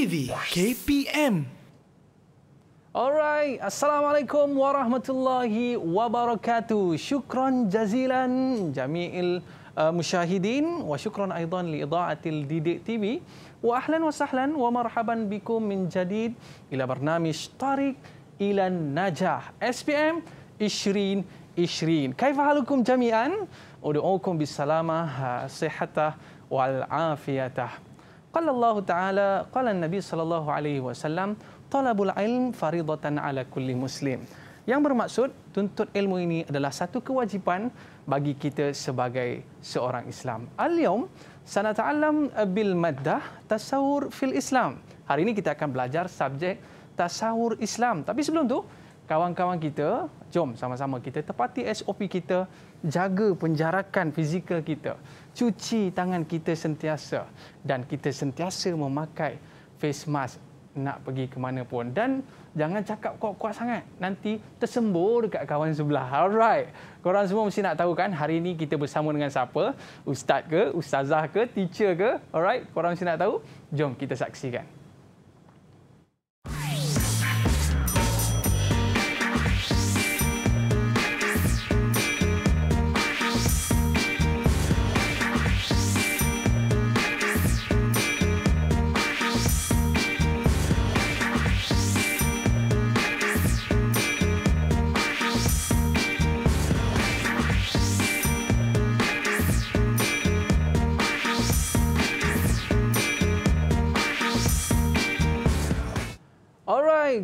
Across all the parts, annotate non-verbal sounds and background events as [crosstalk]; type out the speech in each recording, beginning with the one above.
TV KPM. Alright, Assalamualaikum warahmatullahi wabarakatuh. Syukran jazilan jami'il uh, musyahidin wa syukran aidan li ida'atil Didik TV. Wa ahlan wa sahlan wa marhaban bikum min jadid ila barnamish Tariq ila Najah SPM 2020. Kaifa halukum jami'an? Udu'ukum bisalamah, ha, sihatah wal afiyatah. قال الله تعالى قال النبي صلى الله عليه وسلم طلب العلم فريضة على كل مسلم yang bermaksud tuntut ilmu ini adalah satu kewajipan bagi kita sebagai seorang Islam. Al-yaum sanata'allam bil Madah tasawur fil Islam. Hari ini kita akan belajar subjek tasawur Islam. Tapi sebelum tu, kawan-kawan kita, jom sama-sama kita tepati SOP kita, jaga penjarakan fizikal kita cuci tangan kita sentiasa dan kita sentiasa memakai face mask nak pergi ke mana pun dan jangan cakap kuat-kuat sangat nanti tersembur dekat kawan sebelah alright korang semua mesti nak tahu kan hari ini kita bersama dengan siapa ustaz ke ustazah ke teacher ke alright korang mesti nak tahu jom kita saksikan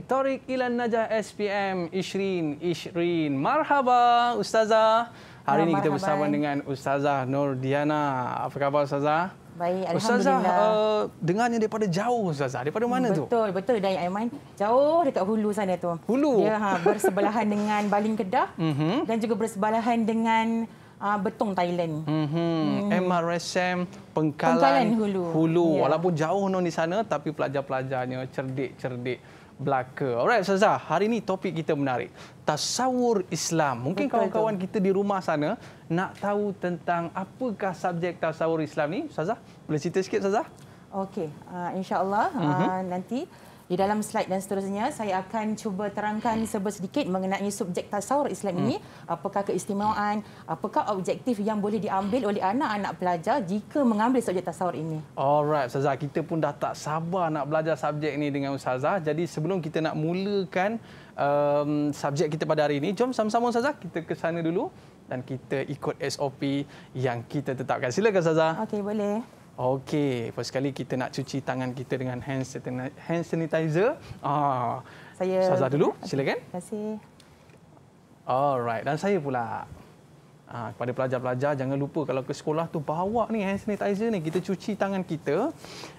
Torik Ilan Najah SPM Ishrin Ishrin. Marhaba Ustazah. Hari ya, ini kita bersama dengan Ustazah Nur Diana. Apa khabar Ustazah? Baik, Alhamdulillah. Ustazah, eh, uh, dengarnya daripada jauh Ustazah. Daripada mana betul, tu? Betul, betul. Dari Aiman. Jauh dekat hulu sana tu. Hulu? Ya, ha, bersebelahan dengan Baling Kedah. Mm-hmm. Dan juga bersebelahan dengan uh, Betong Thailand. Mm-hmm. Mm. MRSM Pengkalan, Pengkalan Hulu. hulu. Yeah. Walaupun jauh non di sana, tapi pelajar-pelajarnya cerdik-cerdik belaka. Alright saza. hari ini topik kita menarik. Tasawur Islam. Mungkin kawan-kawan kita di rumah sana nak tahu tentang apakah subjek tasawur Islam ni? Saza, boleh cerita sikit saza? Okey, uh, insya-Allah uh, uh nanti di dalam slide dan seterusnya, saya akan cuba terangkan sebesar sedikit mengenai subjek tasawur Islam hmm. ini. Apakah keistimewaan, apakah objektif yang boleh diambil oleh anak-anak pelajar jika mengambil subjek tasawur ini? Alright, Ustazah. Kita pun dah tak sabar nak belajar subjek ini dengan Ustazah. Jadi sebelum kita nak mulakan um, subjek kita pada hari ini, jom sama-sama Ustazah kita ke sana dulu dan kita ikut SOP yang kita tetapkan. Silakan Ustazah. Okey, boleh. Okey, pertama sekali kita nak cuci tangan kita dengan hand sanitizer. Ah. Saya Sazah dulu, silakan. Terima kasih. Alright, dan saya pula. Ha, kepada pelajar-pelajar jangan lupa kalau ke sekolah tu bawa ni hand sanitizer ni kita cuci tangan kita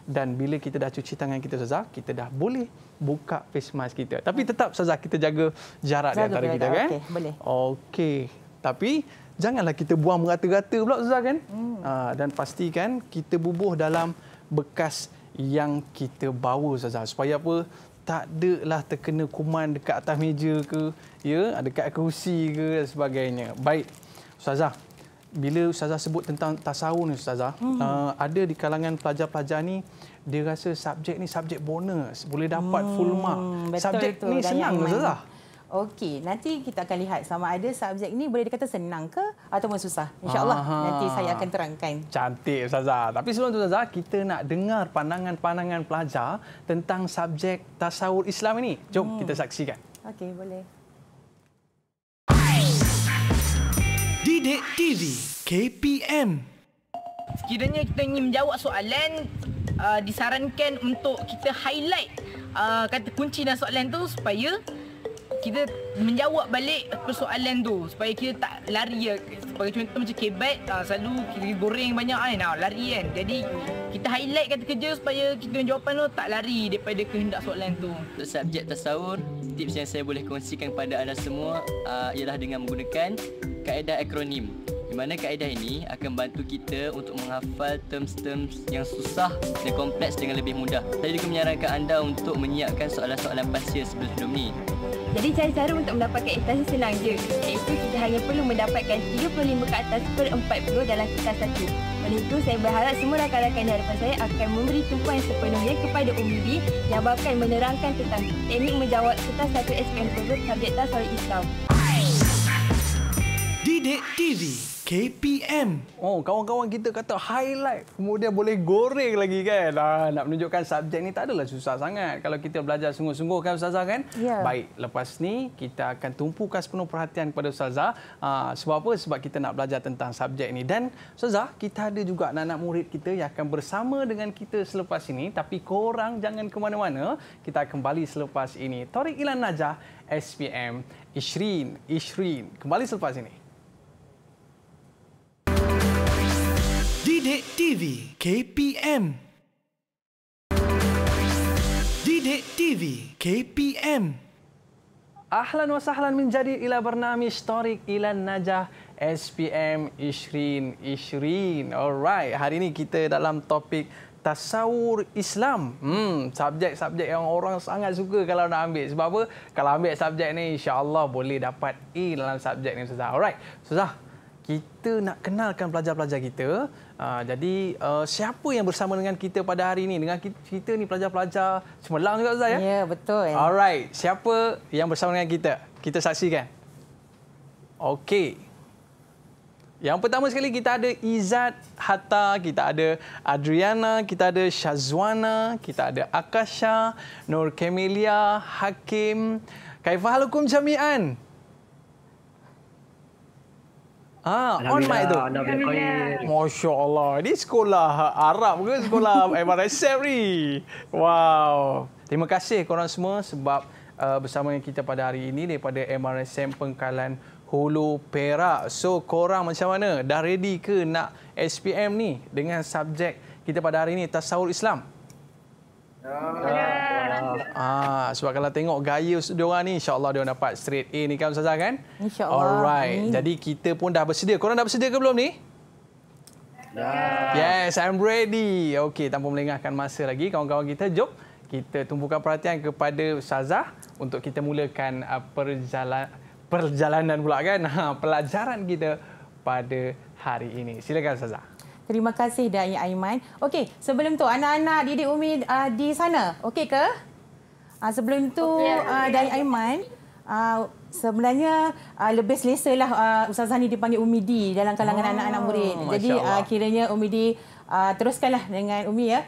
dan bila kita dah cuci tangan kita Sazah kita dah boleh buka face mask kita tapi ah. tetap Sazah kita jaga jarak jaga di antara kita kan okey boleh okey tapi janganlah kita buang merata-rata pula Zah kan. Hmm. Aa, ah, dan pastikan kita bubuh dalam bekas yang kita bawa Zah supaya apa tak adalah terkena kuman dekat atas meja ke ya dekat kerusi ke dan sebagainya. Baik. Ustazah, bila ustazah sebut tentang tasawun ustazah, hmm. Ah, ada di kalangan pelajar-pelajar ni dia rasa subjek ni subjek bonus, boleh dapat hmm. full mark. Subjek ni senang ustazah. Okey, nanti kita akan lihat sama ada subjek ini boleh dikata senang ke atau susah. InsyaAllah nanti saya akan terangkan. Cantik Ustazah. Tapi sebelum itu Ustazah, kita nak dengar pandangan-pandangan pelajar tentang subjek tasawur Islam ini. Jom hmm. kita saksikan. Okey, boleh. Didik TV KPM Sekiranya kita ingin menjawab soalan, uh, disarankan untuk kita highlight uh, kata kunci dan soalan tu supaya kita menjawab balik persoalan tu supaya kita tak lari sebagai contoh macam kebat uh, selalu kita goreng banyak kan uh, lari kan jadi kita highlight kata kerja supaya kita jawapan tu tak lari daripada kehendak soalan tu untuk subjek tasawur tips yang saya boleh kongsikan kepada anda semua uh, ialah dengan menggunakan kaedah akronim di mana kaedah ini akan membantu kita untuk menghafal terms-terms yang susah dan kompleks dengan lebih mudah. Saya juga menyarankan anda untuk menyiapkan soalan-soalan pasir sebelum sebelum ini. Jadi cara-cara untuk mendapatkan ikhtas senang je. Iaitu kita hanya perlu mendapatkan 35 ke atas per 40 dalam ikhtas satu. Oleh itu, saya berharap semua rakan-rakan di hadapan saya akan memberi tumpuan yang sepenuhnya kepada Umi Umbi yang akan menerangkan tentang teknik menjawab kertas satu SPM Kogut Subjekta Soal Islam. Didik TV KPM. Oh, kawan-kawan kita kata highlight kemudian boleh goreng lagi kan. Ah, nak menunjukkan subjek ni tak adalah susah sangat kalau kita belajar sungguh-sungguh kan ustazah kan. Yeah. Baik, lepas ni kita akan tumpukan sepenuh perhatian kepada ustazah. Ah, sebab apa? Sebab kita nak belajar tentang subjek ni dan ustazah, kita ada juga anak-anak murid kita yang akan bersama dengan kita selepas ini tapi korang jangan ke mana-mana. Kita kembali selepas ini. Tori Ilan Najah SPM Ishrin, Ishrin. Kembali selepas ini. Didik TV KPM Didik TV KPM Ahlan wa sahlan min jadi ila bernami Storik Ilan Najah SPM Ishrin Ishrin. Alright, hari ini kita dalam topik tasawur Islam. Hmm, subjek-subjek yang orang sangat suka kalau nak ambil. Sebab apa? Kalau ambil subjek ni Insyaallah boleh dapat A dalam subjek ni Ustaz. Alright. Ustaz, kita nak kenalkan pelajar-pelajar kita Ha, jadi uh, siapa yang bersama dengan kita pada hari ini? Dengan kita, kita ni pelajar-pelajar cemerlang juga Ustaz ya? Ya, betul. Alright, siapa yang bersama dengan kita? Kita saksikan. Okey. Yang pertama sekali kita ada Izat Hatta, kita ada Adriana, kita ada Shazwana, kita ada Akasha, Nur Kemelia, Hakim. Kaifah halukum jami'an. Ah, on mic tu. Masya Allah. Ini sekolah ha, Arab ke sekolah [laughs] MRSF ni? Wow. Terima kasih korang semua sebab uh, bersama dengan kita pada hari ini daripada MRSM Pengkalan Hulu Perak. So korang macam mana? Dah ready ke nak SPM ni dengan subjek kita pada hari ini Tasawul Islam? Ah, ah, sebab kalau tengok gaya diorang ni insya-Allah diorang dapat straight A ni kan ustazah kan? Insya-Allah. Alright. Amin. Jadi kita pun dah bersedia. Korang dah bersedia ke belum ni? Dah. Yes, I'm ready. Okey, tanpa melengahkan masa lagi kawan-kawan kita jom kita tumpukan perhatian kepada ustazah untuk kita mulakan ah, perjalanan perjalanan pula kan ha, [laughs] pelajaran kita pada hari ini. Silakan ustazah. Terima kasih Dai Aiman. Okey, sebelum tu anak-anak Didik Umi uh, di sana. Okey ke? Uh, sebelum tu okay, uh, ah, Dai Aiman uh, Sebenarnya uh, lebih selesa lah uh, Ustazah ni dipanggil Umi D dalam kalangan anak-anak oh, murid. Jadi uh, kiranya Umi D uh, teruskanlah dengan Umi ya.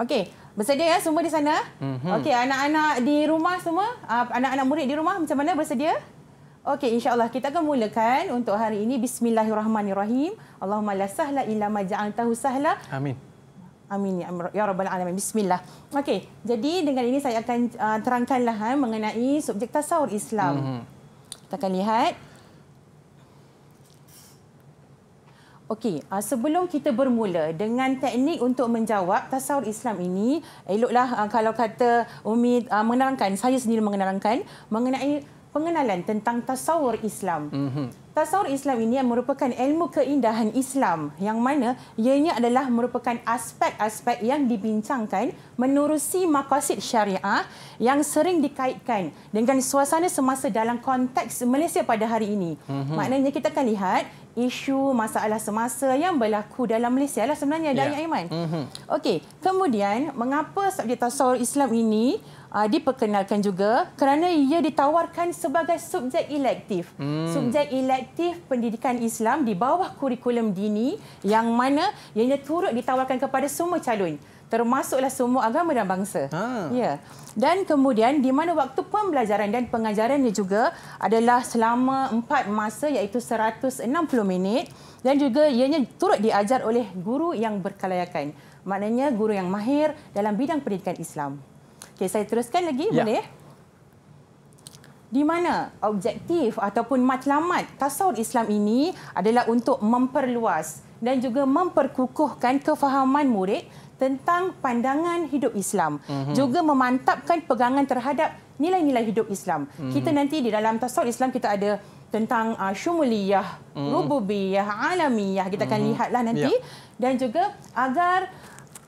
Okey, bersedia ya semua di sana? Mm-hmm. Okey, anak-anak di rumah semua? Uh, anak-anak murid di rumah macam mana bersedia? Okey, insyaAllah kita akan mulakan untuk hari ini. Bismillahirrahmanirrahim. Allahumma la sahla illa maja'an tahu sahla. Amin. Amin ya, ya rabbal alamin. Bismillah. Okey, jadi dengan ini saya akan uh, terangkanlah ha, mengenai subjek tasawur Islam. Mm -hmm. Kita akan lihat. Okey, uh, sebelum kita bermula dengan teknik untuk menjawab tasawur Islam ini, eloklah uh, kalau kata Umi uh, menerangkan, saya sendiri menerangkan mengenai pengenalan tentang tasawur Islam. Mm-hmm. Tasawur Islam ini merupakan ilmu keindahan Islam yang mana ianya adalah merupakan aspek-aspek yang dibincangkan menerusi makasid syariah yang sering dikaitkan dengan suasana semasa dalam konteks Malaysia pada hari ini. Mm-hmm. Maknanya kita akan lihat isu masalah semasa yang berlaku dalam Malaysia lah sebenarnya Dayang yeah. Aiman. Mm -hmm. Okey, kemudian mengapa subjek tasawuf Islam ini uh, diperkenalkan juga kerana ia ditawarkan sebagai subjek elektif. Mm. Subjek elektif pendidikan Islam di bawah kurikulum dini yang mana ianya turut ditawarkan kepada semua calon termasuklah semua agama dan bangsa. Ha. Ya. Yeah. Dan kemudian di mana waktu pembelajaran dan pengajarannya juga adalah selama empat masa iaitu 160 minit dan juga ianya turut diajar oleh guru yang berkelayakan. Maknanya guru yang mahir dalam bidang pendidikan Islam. Okey, saya teruskan lagi ya. boleh? Di mana objektif ataupun matlamat tasawuf Islam ini adalah untuk memperluas dan juga memperkukuhkan kefahaman murid tentang pandangan hidup Islam. Mm-hmm. Juga memantapkan pegangan terhadap nilai-nilai hidup Islam. Mm-hmm. Kita nanti di dalam tasawuf Islam kita ada tentang uh, syumuliyah, mm-hmm. rububiyah, alamiyah. Kita mm-hmm. akan mhm. lihatlah nanti. Yeah. Dan juga agar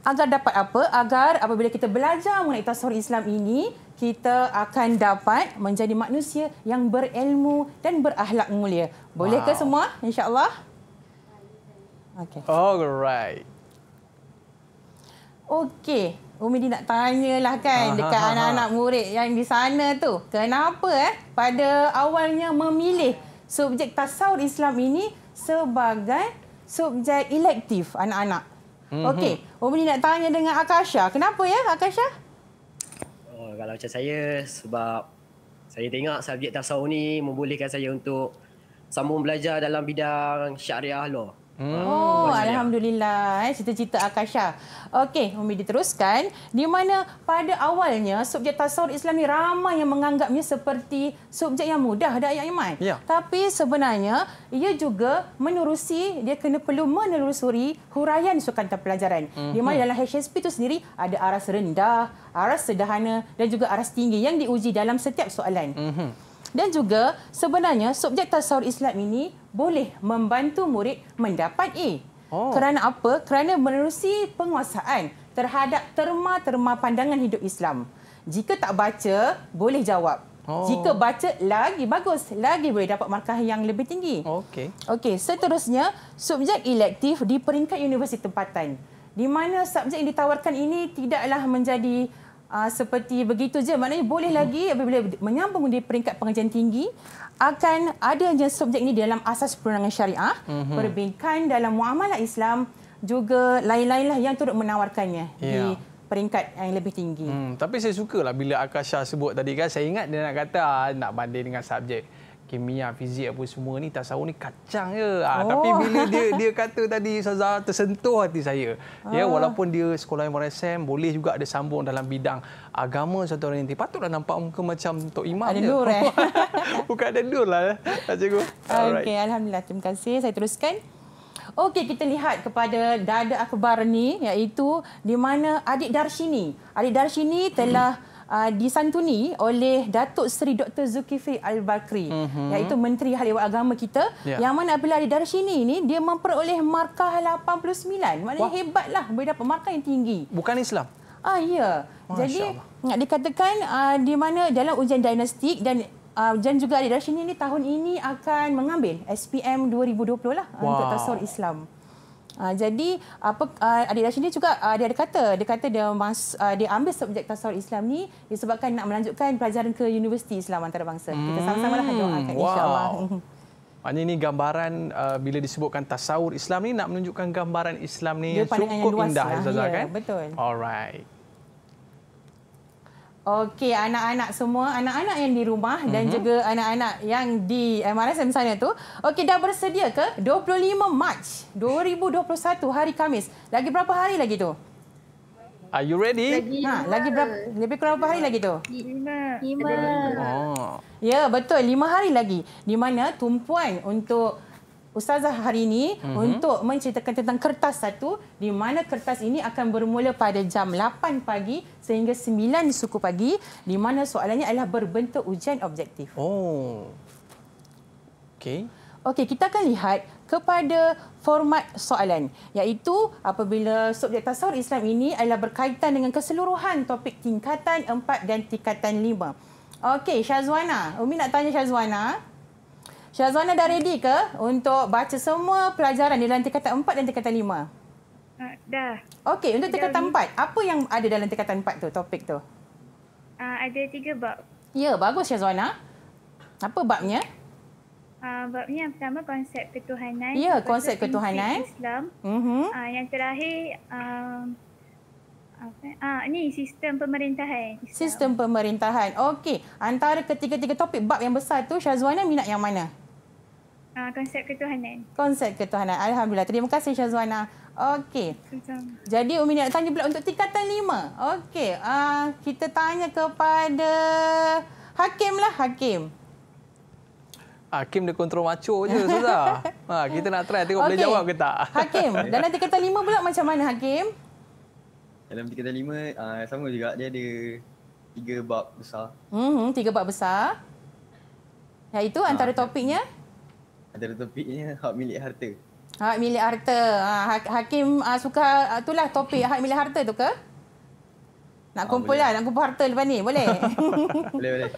agar dapat apa? Agar apabila kita belajar mengenai tasawuf Islam ini, kita akan dapat menjadi manusia yang berilmu dan berakhlak mulia. Bolehkah wow. semua? InsyaAllah. Okay. Alright. Okey. Umi nak tanyalah kan ah, dekat ah, ah, anak-anak murid yang di sana tu. Kenapa eh pada awalnya memilih subjek tasawuf Islam ini sebagai subjek elektif anak-anak? Mhm. Okey. Umi nak tanya dengan Akasha. Kenapa ya Akasha? Oh, kalau macam saya sebab saya tengok subjek tasawuf ni membolehkan saya untuk sambung belajar dalam bidang syariah law. Hmm. Oh, Alhamdulillah. Eh, cita cerita Akasha. Okey, Umi diteruskan. Di mana pada awalnya subjek tasawuf Islam ni ramai yang menganggapnya seperti subjek yang mudah dah ayat iman. Ya. Tapi sebenarnya ia juga menerusi dia kena perlu menelusuri huraian sukan pelajaran. Hmm. Di mhm. mana dalam HSP itu sendiri ada aras rendah, aras sederhana dan juga aras tinggi yang diuji dalam setiap soalan. Hmm. Dan juga sebenarnya subjek tasawuf Islam ini boleh membantu murid mendapat A. Oh. Kerana apa? Kerana menerusi penguasaan terhadap terma-terma pandangan hidup Islam. Jika tak baca, boleh jawab. Oh. Jika baca, lagi bagus. Lagi boleh dapat markah yang lebih tinggi. Okey. Okey, seterusnya, subjek elektif di peringkat universiti tempatan. Di mana subjek yang ditawarkan ini tidaklah menjadi Aa, ah, seperti begitu je maknanya boleh lagi apabila menyambung di peringkat pengajian tinggi akan ada yang subjek ini dalam asas perundangan syariah mm-hmm. perbincangan dalam muamalah Islam juga lain lainlah yang turut menawarkannya yeah. di ya. peringkat yang lebih tinggi. Hmm, tapi saya sukalah bila Akasha sebut tadi kan saya ingat dia nak kata ah, nak banding dengan subjek kimia, fizik apa semua ni tasawuf ni kacang je. Ah, oh. tapi bila dia dia kata tadi saya tersentuh hati saya. Oh. Ya ah. walaupun dia sekolah yang MRSM boleh juga ada sambung dalam bidang agama satu orang nanti. Patutlah nampak muka macam Tok Imam ada je. Nur, eh? [laughs] Bukan ada nur lah. Eh, Cikgu. Okay, Alhamdulillah. Terima kasih. Saya teruskan. Okey, kita lihat kepada dada akbar ni iaitu di mana adik Darshini. Adik Darshini telah hmm. Uh, disantuni oleh Datuk Seri Dr. Zulkifli Al-Bakri mm-hmm. iaitu Menteri Hal Ehwal Agama kita yeah. yang mana apabila di darah sini ini dia memperoleh markah 89 maknanya Wah. hebatlah boleh dapat markah yang tinggi bukan Islam ah ya Masya jadi Allah. dikatakan uh, di mana dalam ujian diagnostik dan uh, dan juga Adik Rashini ini tahun ini akan mengambil SPM 2020 lah uh, wow. untuk tasawuf Islam. Uh, jadi apa uh, adik Dashni juga uh, dia ada kata dia kata dia mas, uh, dia ambil subjek tasawuf Islam ni disebabkan nak melanjutkan pelajaran ke universiti Islam antarabangsa. Hmm. Kita sama-sama lah doakan wow. insya-Allah. [laughs] Maknanya ini gambaran uh, bila disebutkan tasawur Islam ni nak menunjukkan gambaran Islam ni cukup indah Azizah lah. ya, kan? Betul. Alright. Okey, anak-anak semua, anak-anak yang di rumah dan uh-huh. juga anak-anak yang di MRSM sana tu. Okey, dah bersedia ke 25 Mac 2021 hari Khamis? Lagi berapa hari lagi tu? Are you ready? Lagi, ha, lagi berapa? Lebih kurang berapa hari lagi tu? Lima. Lima. Oh. Ya, betul. Lima hari lagi. Di mana tumpuan untuk Ustazah hari ini uh-huh. untuk menceritakan tentang kertas satu di mana kertas ini akan bermula pada jam 8 pagi sehingga 9 suku pagi di mana soalannya adalah berbentuk ujian objektif. Oh. Okey. Okey, kita akan lihat kepada format soalan iaitu apabila subjek tasawuf Islam ini adalah berkaitan dengan keseluruhan topik tingkatan 4 dan tingkatan 5. Okey, Syazwana. Umi nak tanya Syazwana. Syazwana dah ready ke untuk baca semua pelajaran di dalam tingkatan 4 dan tingkatan 5? Uh, ha, dah. Okey, untuk tingkatan dah 4, apa yang ada dalam tingkatan 4 tu, topik tu? Uh, ada tiga bab. Ya, bagus Syazwana. Apa babnya? Uh, babnya yang pertama konsep ketuhanan. Ya, konsep ketuhanan. Islam. Uh mhm. -huh. uh, yang terakhir, uh, Ah, ini sistem pemerintahan. Sistem, sistem pemerintahan. Okey. Antara ketiga-tiga topik bab yang besar tu, Syazwana minat yang mana? Ah, konsep ketuhanan. Konsep ketuhanan. Alhamdulillah. Terima kasih Syazwana. Okey. Jadi Umi nak tanya pula untuk tingkatan lima. Okey. Ah, kita tanya kepada Hakim lah Hakim. Ah, Hakim dia kontrol macho je Suzah. [laughs] ha, ah, kita nak try tengok okay. boleh jawab ke tak. Hakim, dalam tingkatan lima pula macam mana Hakim? dalam tingkatan lima uh, sama juga dia ada tiga bab besar. Hmm, tiga bab besar. Ya itu ha, antara topiknya. Antara topiknya hak milik harta. Hak milik harta. Ha, hakim uh, suka uh, itulah topik hak milik harta tu ke? Nak ha, kumpul lah, nak kumpul harta lepas ni. Boleh? [laughs] boleh, boleh.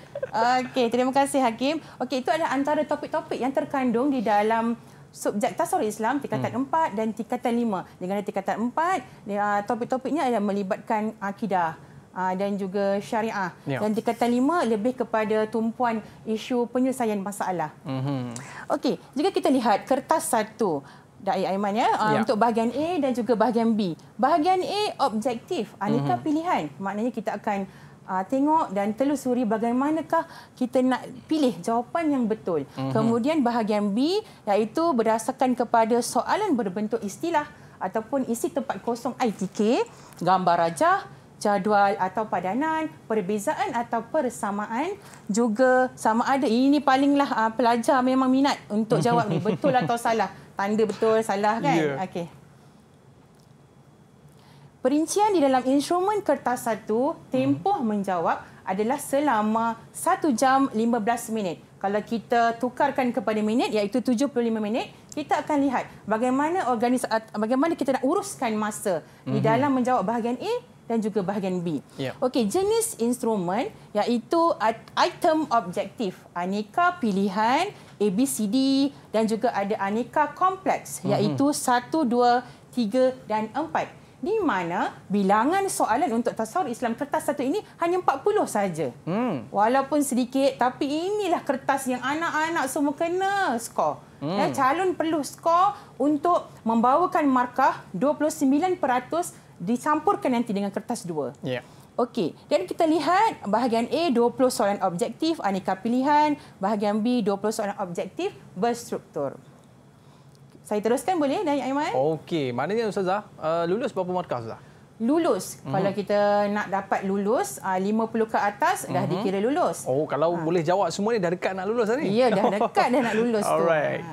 Okey, terima kasih Hakim. Okey, itu adalah antara topik-topik yang terkandung di dalam subjek tasawuf Islam tingkatan hmm. empat dan tingkatan lima Dengan tingkatan empat ah, topik-topiknya adalah melibatkan akidah ah, dan juga syariah. Ya. Dan tingkatan lima lebih kepada tumpuan isu penyelesaian masalah. Hmm. Okey, jika kita lihat kertas satu dari Aiman ya, ah, ya. untuk bahagian A dan juga bahagian B. Bahagian A objektif, aneka hmm. pilihan. Maknanya kita akan uh, tengok dan telusuri bagaimanakah kita nak pilih jawapan yang betul. Mm -hmm. Kemudian bahagian B iaitu berdasarkan kepada soalan berbentuk istilah ataupun isi tempat kosong ITK, gambar rajah, jadual atau padanan, perbezaan atau persamaan juga sama ada ini palinglah ah, pelajar memang minat untuk jawab ni [laughs] betul atau salah. Tanda betul salah kan? Yeah. Okey. Perincian di dalam instrumen kertas satu, tempoh hmm. menjawab adalah selama 1 jam 15 minit. Kalau kita tukarkan kepada minit iaitu 75 minit, kita akan lihat bagaimana organis bagaimana kita nak uruskan masa hmm. di mhm. dalam menjawab bahagian A dan juga bahagian B. Yeah. Okey, jenis instrumen iaitu item objektif, aneka pilihan A B C D dan juga ada aneka kompleks mhm. iaitu hmm. 1 2 3 dan 4 di mana bilangan soalan untuk tasawuf Islam kertas satu ini hanya 40 saja. Hmm. Walaupun sedikit tapi inilah kertas yang anak-anak semua kena skor. Hmm. Ya, calon perlu skor untuk membawakan markah 29% dicampurkan nanti dengan kertas dua. Ya. Yeah. Okey, dan kita lihat bahagian A 20 soalan objektif aneka pilihan, bahagian B 20 soalan objektif berstruktur saya teruskan boleh Dayak Aiman? Okey, maknanya Ustazah, uh, lulus berapa markah Ustazah? Lulus. Mm-hmm. Kalau kita nak dapat lulus, uh, 50 ke atas dah mm-hmm. dikira lulus. Oh, kalau ha. boleh jawab semua ni dah dekat nak lulus ni? Ya, dah dekat dah nak lulus tu. Alright. Ha.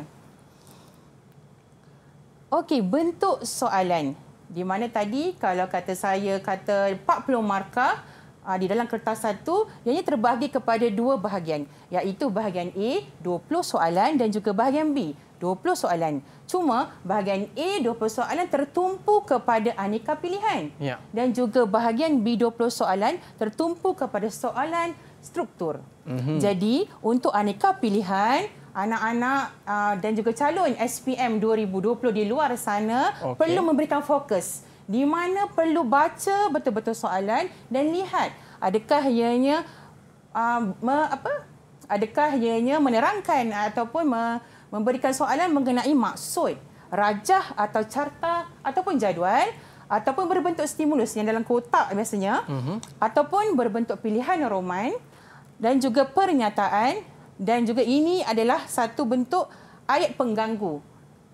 Okey, bentuk soalan. Di mana tadi kalau kata saya kata 40 markah uh, di dalam kertas satu, ianya terbahagi kepada dua bahagian. Iaitu bahagian A, 20 soalan dan juga bahagian B, 20 soalan. Cuma bahagian A 20 soalan tertumpu kepada aneka pilihan. Ya. Dan juga bahagian B 20 soalan tertumpu kepada soalan struktur. Mm -hmm. Jadi untuk aneka pilihan anak-anak uh, dan juga calon SPM 2020 di luar sana okay. perlu memberikan fokus di mana perlu baca betul-betul soalan dan lihat adakah ianya uh, me, apa adakah ianya menerangkan ataupun me, memberikan soalan mengenai maksud, rajah atau carta ataupun jadual ataupun berbentuk stimulus yang dalam kotak biasanya uh-huh. ataupun berbentuk pilihan roman dan juga pernyataan dan juga ini adalah satu bentuk ayat pengganggu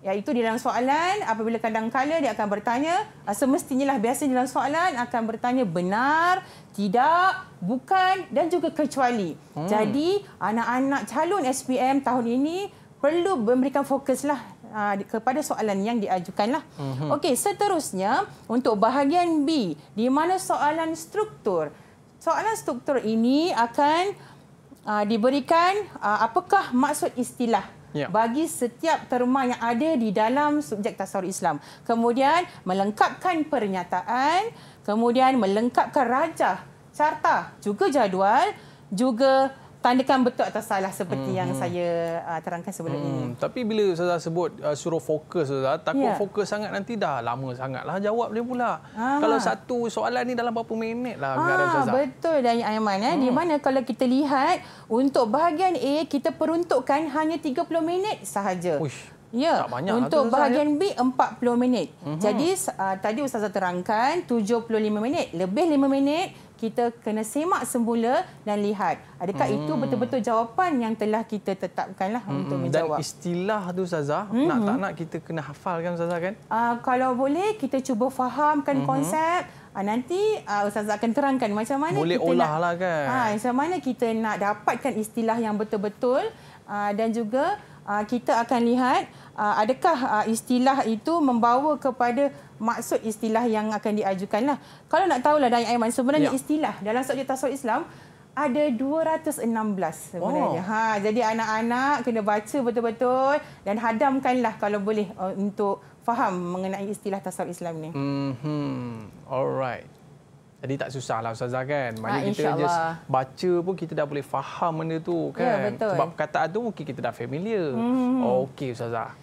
iaitu di dalam soalan apabila kadang-kala dia akan bertanya ah, semestinya lah biasa dalam soalan akan bertanya benar tidak bukan dan juga kecuali hmm. jadi anak-anak calon SPM tahun ini perlu memberikan fokuslah ah, kepada soalan yang diajukanlah. Mm-hmm. Okey, seterusnya untuk bahagian B di mana soalan struktur. Soalan struktur ini akan uh, diberikan uh, apakah maksud istilah yeah. bagi setiap terma yang ada di dalam subjek Tasawur Islam. Kemudian melengkapkan pernyataan, kemudian melengkapkan rajah, carta, juga jadual, juga tandakan betul atau salah seperti hmm. yang mhm. saya uh, terangkan sebelum hmm. ini. Tapi bila Ustazah sebut uh, suruh fokus Ustazah, takut yeah. fokus sangat nanti dah lama sangatlah jawab dia pula. Ha. Kalau satu soalan ni dalam berapa minit lah Ah Betul dan Aiman ya. Hmm. Di mana kalau kita lihat untuk bahagian A kita peruntukkan hanya 30 minit sahaja. Uish. Ya, untuk ya. bahagian B 40 minit. Uh-huh. Jadi uh, tadi ustazah terangkan 75 minit, lebih 5 minit kita kena semak semula dan lihat adakah hmm. itu betul-betul jawapan yang telah kita tetapkanlah hmm. untuk hmm. menjawab. Dan istilah tu Saza, hmm. nak tak nak kita kena hafal kan Saza kan? Uh, kalau boleh kita cuba fahamkan hmm. konsep Uh, nanti uh, ah, Ustazah akan terangkan macam mana Boleh kita olah nak, lah kan. Ha, macam mana kita nak dapatkan istilah yang betul-betul uh, dan juga uh, kita akan lihat Ah, adakah ah, istilah itu membawa kepada maksud istilah yang akan diajukan lah? Kalau nak tahulah Dayang Aiman, sebenarnya ya. istilah dalam subjek tasawuf Islam ada 216 sebenarnya. Oh. Ha, jadi anak-anak kena baca betul-betul dan hadamkanlah kalau boleh oh, untuk faham mengenai istilah tasawuf Islam ni. Mm-hmm. Alright. Jadi tak susah lah Ustazah kan. Maknanya ha, kita just baca pun kita dah boleh faham benda tu ya, kan. Ya, betul. Sebab perkataan tu mungkin kita dah familiar. Mm-hmm. Okey Ustazah.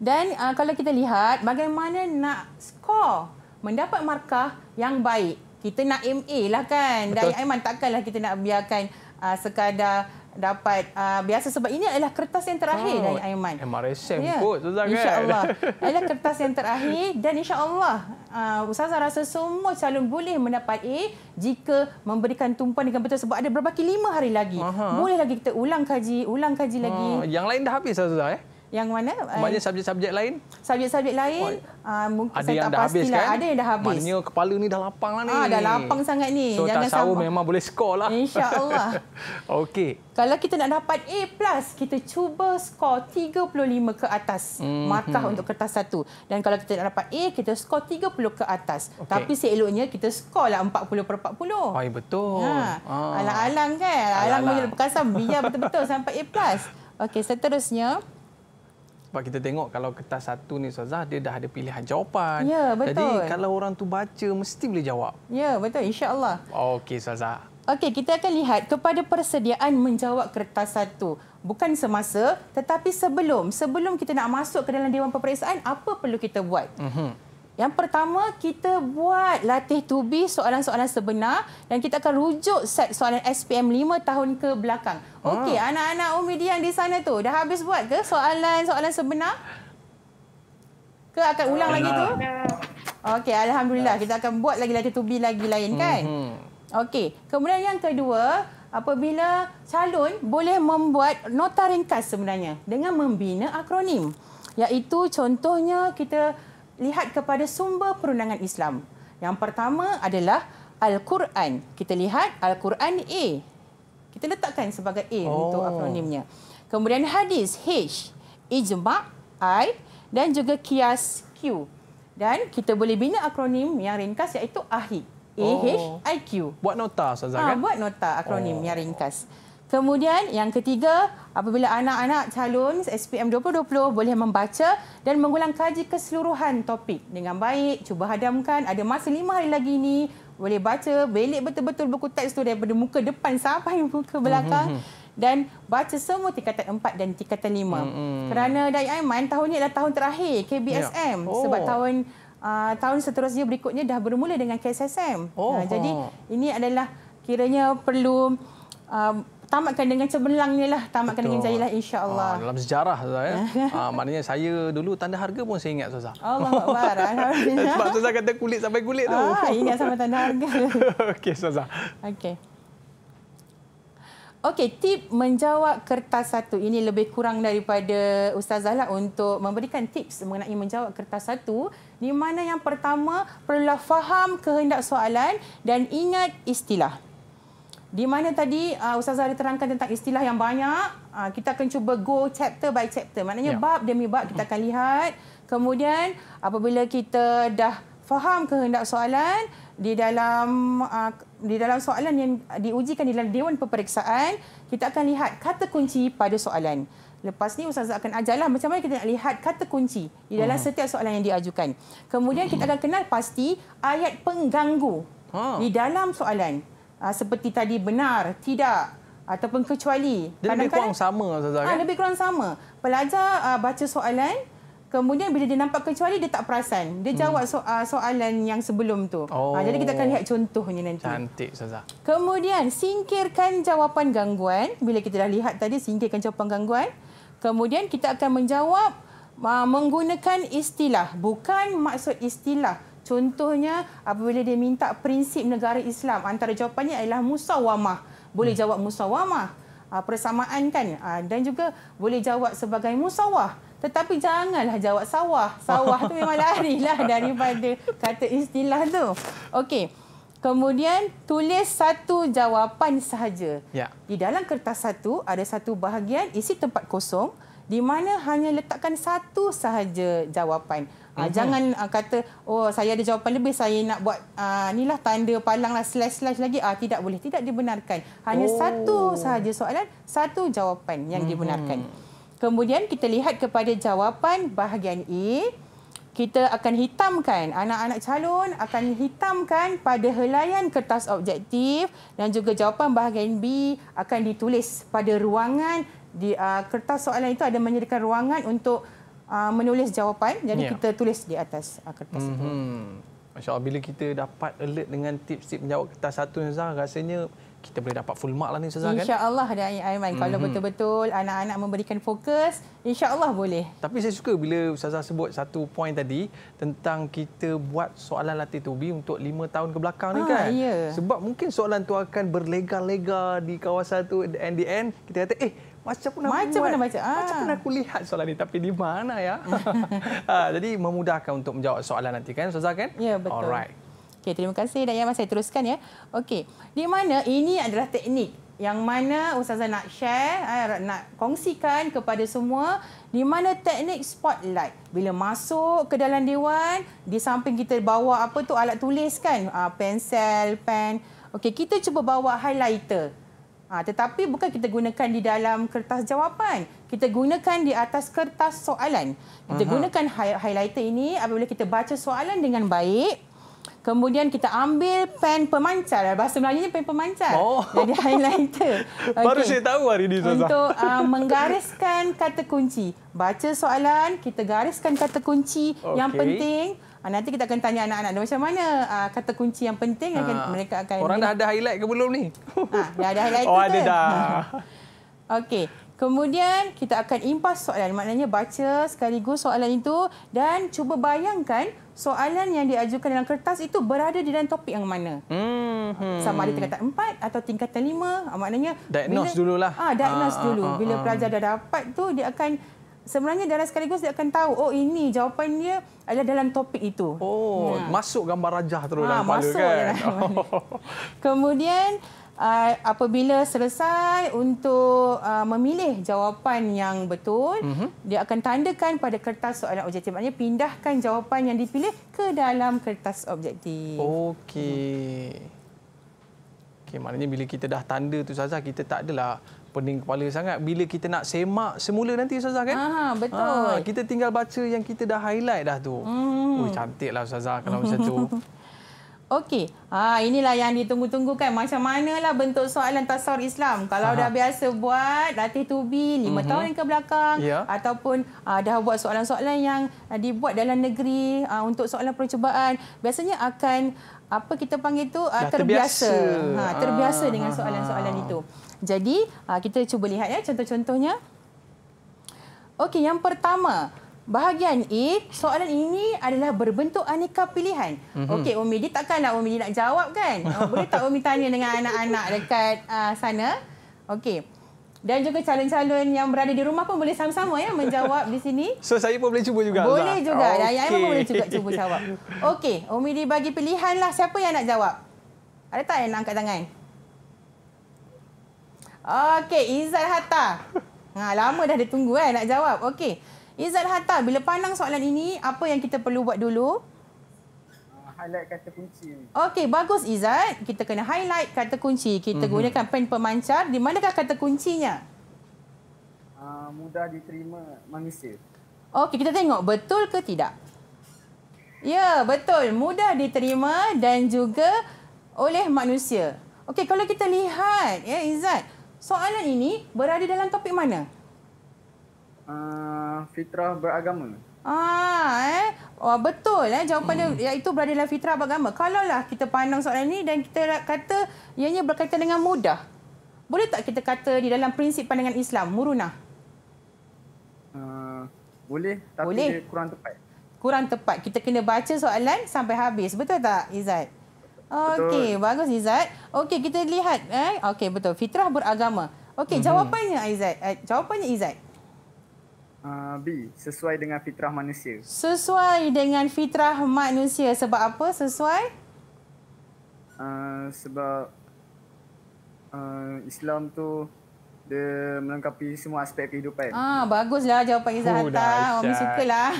Dan uh, kalau kita lihat bagaimana nak skor mendapat markah yang baik. Kita nak MA lah kan. Betul. Dan Aiman takkanlah kita nak biarkan uh, sekadar dapat uh, biasa sebab ini adalah kertas yang terakhir oh, dari Aiman. MRSM ya. kot Ustazah kan. InsyaAllah. [laughs] adalah kertas yang terakhir dan insyaAllah uh, Ustazah rasa semua calon boleh mendapat A jika memberikan tumpuan dengan betul sebab ada berbaki lima hari lagi. Aha. Boleh lagi kita ulang kaji, ulang kaji lagi. Hmm, yang lain dah habis Ustazah eh? Yang mana? Maknanya eh, subjek-subjek lain? Subjek-subjek lain oh, mungkin ada saya tak pasti lah. kan? Ada yang dah habis. Maknanya kepala ni dah lapang lah ni. Ah, dah lapang sangat ni. So Jangan tak memang boleh skor lah. InsyaAllah. [laughs] Okey. Kalau kita nak dapat A+, plus, kita cuba skor 35 ke atas. Hmm. Markah untuk kertas satu. Dan kalau kita nak dapat A, kita skor 30 ke atas. Okay. Tapi seeloknya kita skor lah 40 per 40. Oh betul. Ha. Ah. Alang-alang kan? Alang-alang. Alang-alang. Biar betul-betul sampai A+. [laughs] Okey, seterusnya. So, sebab kita tengok kalau kertas satu ni Ustazah dia dah ada pilihan jawapan. Ya, betul. Jadi kalau orang tu baca mesti boleh jawab. Ya, betul insya-Allah. Okey Ustazah. Okey, kita akan lihat kepada persediaan menjawab kertas satu. Bukan semasa tetapi sebelum. Sebelum kita nak masuk ke dalam dewan peperiksaan apa perlu kita buat? Mhm. Uh-huh. Yang pertama, kita buat latih tubi soalan-soalan sebenar dan kita akan rujuk set soalan SPM 5 tahun ke belakang. Ah. Okey, anak-anak umi Umidian di sana tu dah habis buat ke soalan-soalan sebenar? Ke akan ulang lagi tu? Okey, alhamdulillah kita akan buat lagi latih tubi lagi lain kan? Mhm. Okey, kemudian yang kedua, apabila calon boleh membuat nota ringkas sebenarnya dengan membina akronim. Iaitu contohnya kita lihat kepada sumber perundangan Islam. Yang pertama adalah Al-Quran. Kita lihat Al-Quran A. Kita letakkan sebagai A oh. untuk akronimnya. Kemudian hadis H, ijma' I dan juga kias Q. Dan kita boleh bina akronim yang ringkas iaitu AHIQ. A H I Q. Oh. Buat nota Ustazah ha, kan? buat nota akronim oh. yang ringkas. Kemudian yang ketiga, apabila anak-anak calon SPM 2020 boleh membaca dan mengulang kaji keseluruhan topik dengan baik, cuba hadamkan ada masa lima hari lagi ini boleh baca belik betul-betul buku teks tu daripada muka depan sampai [laughs] muka belakang mhm, mhm. dan baca semua tingkatan 4 dan tingkatan 5. Hmm, hmm. Kerana Dai Aiman tahun ni adalah tahun terakhir KBSM yeah. Ya. oh. sebab tahun uh, tahun seterusnya berikutnya dah bermula dengan KSSM. Oh. Uh, jadi oh. ini adalah kiranya perlu uh, tamatkan dengan ni lah tamatkan Betul. dengan jayalah insyaallah ha, dalam sejarah Ustaz ya ha, [laughs] maknanya saya dulu tanda harga pun saya ingat Ustaz Allahuakbar [laughs] alhamdulillah sebab Ustaz kata kulit sampai kulit tu ah, ingat sama tanda harga [laughs] okey Ustaz okey Okey, tip menjawab kertas satu. Ini lebih kurang daripada Ustazah lah untuk memberikan tips mengenai menjawab kertas satu. Di mana yang pertama, perlulah faham kehendak soalan dan ingat istilah. Di mana tadi uh, Ustazah ada terangkan tentang istilah yang banyak, uh, kita akan cuba go chapter by chapter. Maknanya ya. bab demi bab kita akan lihat. Kemudian apabila kita dah faham kehendak soalan di dalam uh, di dalam soalan yang diujikan di dalam dewan peperiksaan, kita akan lihat kata kunci pada soalan. Lepas ni Ustazah akan ajarlah macam mana kita nak lihat kata kunci di dalam uh setiap soalan yang diajukan. Kemudian kita akan kenal pasti ayat pengganggu uh. di dalam soalan uh, seperti tadi benar, tidak ataupun kecuali. Dia lebih kurang sama Ustazah ah, kan? Ha, lebih kurang sama. Pelajar uh, baca soalan, kemudian bila dia nampak kecuali dia tak perasan. Dia hmm. jawab hmm. so, soalan yang sebelum tu. Oh. Ha, jadi kita akan oh. lihat contohnya nanti. Cantik Ustazah. Kemudian singkirkan jawapan gangguan. Bila kita dah lihat tadi singkirkan jawapan gangguan. Kemudian kita akan menjawab uh, menggunakan istilah. Bukan maksud istilah. Contohnya apabila dia minta prinsip negara Islam antara jawapannya adalah musawamah. Boleh hmm. jawab musawamah. Ah, persamaan kan ah, dan juga boleh jawab sebagai musawah. Tetapi janganlah jawab sawah. Sawah tu memang [laughs] larilah daripada kata istilah tu. Okey. Kemudian tulis satu jawapan sahaja. Ya. Di dalam kertas satu ada satu bahagian isi tempat kosong di mana hanya letakkan satu sahaja jawapan. Uh, jangan uh, kata oh saya ada jawapan lebih saya nak buat uh, lah tanda lah slash slash lagi ah uh, tidak boleh tidak dibenarkan hanya oh. satu sahaja soalan satu jawapan yang mm-hmm. dibenarkan kemudian kita lihat kepada jawapan bahagian A kita akan hitamkan anak-anak calon akan hitamkan pada helayan kertas objektif dan juga jawapan bahagian B akan ditulis pada ruangan di uh, kertas soalan itu ada menyediakan ruangan untuk uh, menulis jawapan. Jadi ya. kita tulis di atas uh, kertas mm-hmm. itu. Mhm. Masya-Allah bila kita dapat alert dengan tips-tips menjawab kertas satu Nizam rasanya kita boleh dapat full mark lah ni Ustaz kan? InsyaAllah dan Aiman. Mm-hmm. Kalau mhm. betul-betul anak-anak memberikan fokus, Insya Allah boleh. Tapi saya suka bila Ustaz sebut satu poin tadi tentang kita buat soalan latih tubi untuk lima tahun ke belakang ni kan? Yeah. Sebab mungkin soalan tu akan berlega-lega di kawasan tu and the end, kita kata eh macam pernah macam mana baca ha. macam pernah aku lihat soalan ni tapi di mana ya ha, [laughs] jadi memudahkan untuk menjawab soalan nanti kan ustazah kan ya betul alright okey terima kasih dan yang saya teruskan ya okey di mana ini adalah teknik yang mana ustazah nak share eh, nak kongsikan kepada semua di mana teknik spotlight bila masuk ke dalam dewan di samping kita bawa apa tu alat tulis kan ah, pensel pen okey kita cuba bawa highlighter Ha, tetapi bukan kita gunakan di dalam kertas jawapan. Kita gunakan di atas kertas soalan. Kita Aha. gunakan highlighter ini apabila kita baca soalan dengan baik. Kemudian kita ambil pen pemancar. Bahasa Melayunya pen pemancar. Oh. Jadi highlighter. Okay. [laughs] Baru saya tahu hari ini. Zaza. Untuk uh, menggariskan kata kunci. Baca soalan, kita gariskan kata kunci okay. yang penting. Uh, nanti kita akan tanya anak-anak macam mana uh, kata kunci yang penting uh, akan ah, mereka akan Orang ini. dah ada highlight ke belum ni? Ha, [laughs] dah ada highlight. Oh, ada kan? dah. Okey. Kemudian kita akan impas soalan. Maknanya baca sekaligus soalan itu dan cuba bayangkan soalan yang diajukan dalam kertas itu berada di dalam topik yang mana. Hmm. hmm. Sama ada tingkatan empat atau tingkatan lima. Maknanya... Diagnose dululah. Ah, diagnose ah, dulu. Ah, ah, bila ah, pelajar dah dapat tu dia akan sebenarnya dalam sekaligus dia akan tahu oh ini jawapan dia adalah dalam topik itu. Oh, ya. masuk gambar rajah terus ha, ah, dalam kepala masuk kan. Dalam [laughs] oh. Kemudian uh, apabila selesai untuk uh, memilih jawapan yang betul, uh-huh. dia akan tandakan pada kertas soalan objektif. Maknanya pindahkan jawapan yang dipilih ke dalam kertas objektif. Okey. Okey, maknanya bila kita dah tanda tu saja kita tak adalah pening kepala sangat bila kita nak semak semula nanti ustazah kan? Ah, ha betul. Ha, kita tinggal baca yang kita dah highlight dah tu. Hmm. Oh cantiklah ustazah kalau macam tu. [laughs] Okey. Ha inilah yang ditunggu-tunggu kan. Macam manalah bentuk soalan tasawuf Islam. Kalau Aha. dah biasa buat latih tubi 5 mm-hmm. tahun yang ke belakang yeah. ataupun uh, dah buat soalan-soalan yang dibuat dalam negeri uh, untuk soalan percubaan biasanya akan apa kita panggil tu terbiasa. terbiasa. Ha terbiasa ah. dengan ha, ha. soalan-soalan itu. Jadi uh, kita cuba lihat ya contoh-contohnya. Okey, yang pertama Bahagian A, soalan ini adalah berbentuk aneka pilihan. Mm-hmm. Okey, Umi, dia takkanlah Umi nak jawab kan? [laughs] Oh, boleh tak Umi tanya dengan anak-anak dekat uh, sana? Okey. Dan juga calon-calon yang berada di rumah pun boleh sama-sama ya menjawab di sini. [laughs] So, saya pun boleh cuba juga. Boleh Azhar. juga. Okay. Dan yang boleh juga cuba jawab. Okey, Umi dibagi pilihanlah siapa yang nak jawab. Ada tak yang nak angkat tangan? Okey, Izzat Hatta. Ha, lama dah dia tunggu eh, nak jawab. Okey. Izzat Hatta, bila pandang soalan ini, apa yang kita perlu buat dulu? Ah, highlight kata kunci. Okey, bagus Izzat. Kita kena highlight kata kunci. Kita mm -hmm. gunakan pen pemancar. Di manakah kata kuncinya? Uh, mudah diterima manusia. Okey, kita tengok betul ke tidak? Ya, betul. Mudah diterima dan juga oleh manusia. Okey, kalau kita lihat, ya Izzat. Soalan ini berada dalam topik mana? Uh, fitrah beragama. Ah, eh? Oh, betul eh? jawapannya hmm. iaitu berada dalam fitrah beragama. Kalau lah kita pandang soalan ini dan kita kata ianya berkaitan dengan mudah. Boleh tak kita kata di dalam prinsip pandangan Islam, murunah? Uh, boleh, tapi boleh. kurang tepat. Kurang tepat. Kita kena baca soalan sampai habis. Betul tak, Izzat? Okey, bagus Izzat. Okey, kita lihat eh. Okey, betul. Fitrah beragama. Okey, mm-hmm. jawapannya Izzat. Eh, jawapannya Izzat. Uh, B sesuai dengan fitrah manusia. Sesuai dengan fitrah manusia sebab apa? Sesuai? Uh, sebab uh, Islam tu dia melengkapi semua aspek kehidupan. Ah, baguslah jawapan Izzat. Oh, suka lah.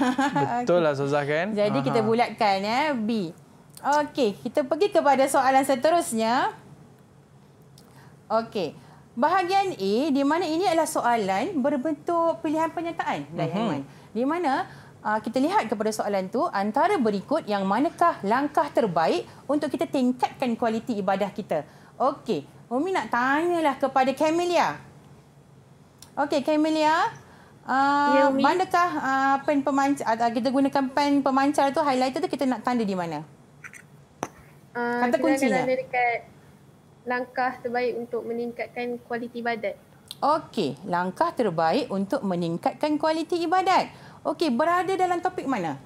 Betul lah Sozah kan? Jadi Aha. kita bulatkan eh B. Okey, kita pergi kepada soalan seterusnya. Okey. Bahagian A di mana ini adalah soalan berbentuk pilihan penyataan layanan. Mhm. Mm -hmm. Di mana uh, kita lihat kepada soalan tu antara berikut yang manakah langkah terbaik untuk kita tingkatkan kualiti ibadah kita. Okey, Umi nak tanyalah kepada Camelia. Okey, Camelia, uh, ya, manakah uh, pen pemancar uh, kita gunakan pen pemancar tu highlighter tu kita nak tanda di mana? Ah, kata kunci lah. dekat langkah terbaik untuk meningkatkan kualiti ibadat. Okey, langkah terbaik untuk meningkatkan kualiti ibadat. Okey, berada dalam topik mana?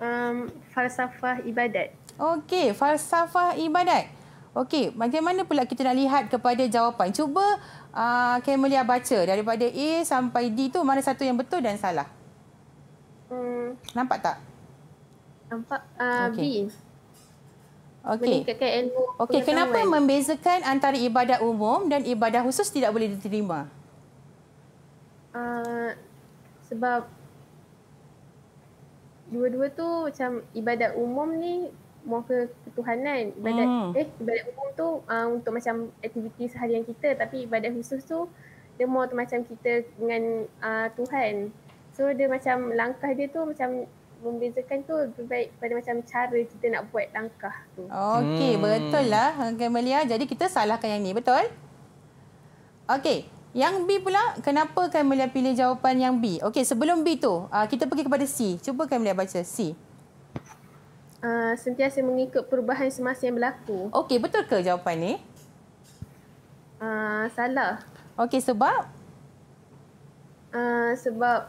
Um, falsafah ibadat. Okey, falsafah ibadat. Okey, bagaimana pula kita nak lihat kepada jawapan? Cuba uh, Kamelia baca daripada A sampai D tu mana satu yang betul dan salah. Hmm. Nampak tak? Nampak. Uh, ah, okay. B. Okey. Okey, kenapa membezakan antara ibadat umum dan ibadat khusus tidak boleh diterima? Uh, sebab dua-dua tu macam ibadat umum ni muka ketuhanan ibadat hmm. eh ibadat umum tu uh, untuk macam aktiviti seharian kita tapi ibadat khusus tu dia mau macam kita dengan uh, Tuhan. So dia macam langkah dia tu macam membezakan tu lebih baik pada macam cara kita nak buat langkah tu. Okey, hmm. betul lah Kamelia. Jadi kita salahkan yang ni, betul? Okey, yang B pula, kenapa Kamelia pilih jawapan yang B? Okey, sebelum B tu, ah, kita pergi kepada C. Cuba Kamelia baca C. Uh, sentiasa mengikut perubahan semasa yang berlaku. Okey, betul ke jawapan ni? Uh, salah. Okey, sebab? Uh, sebab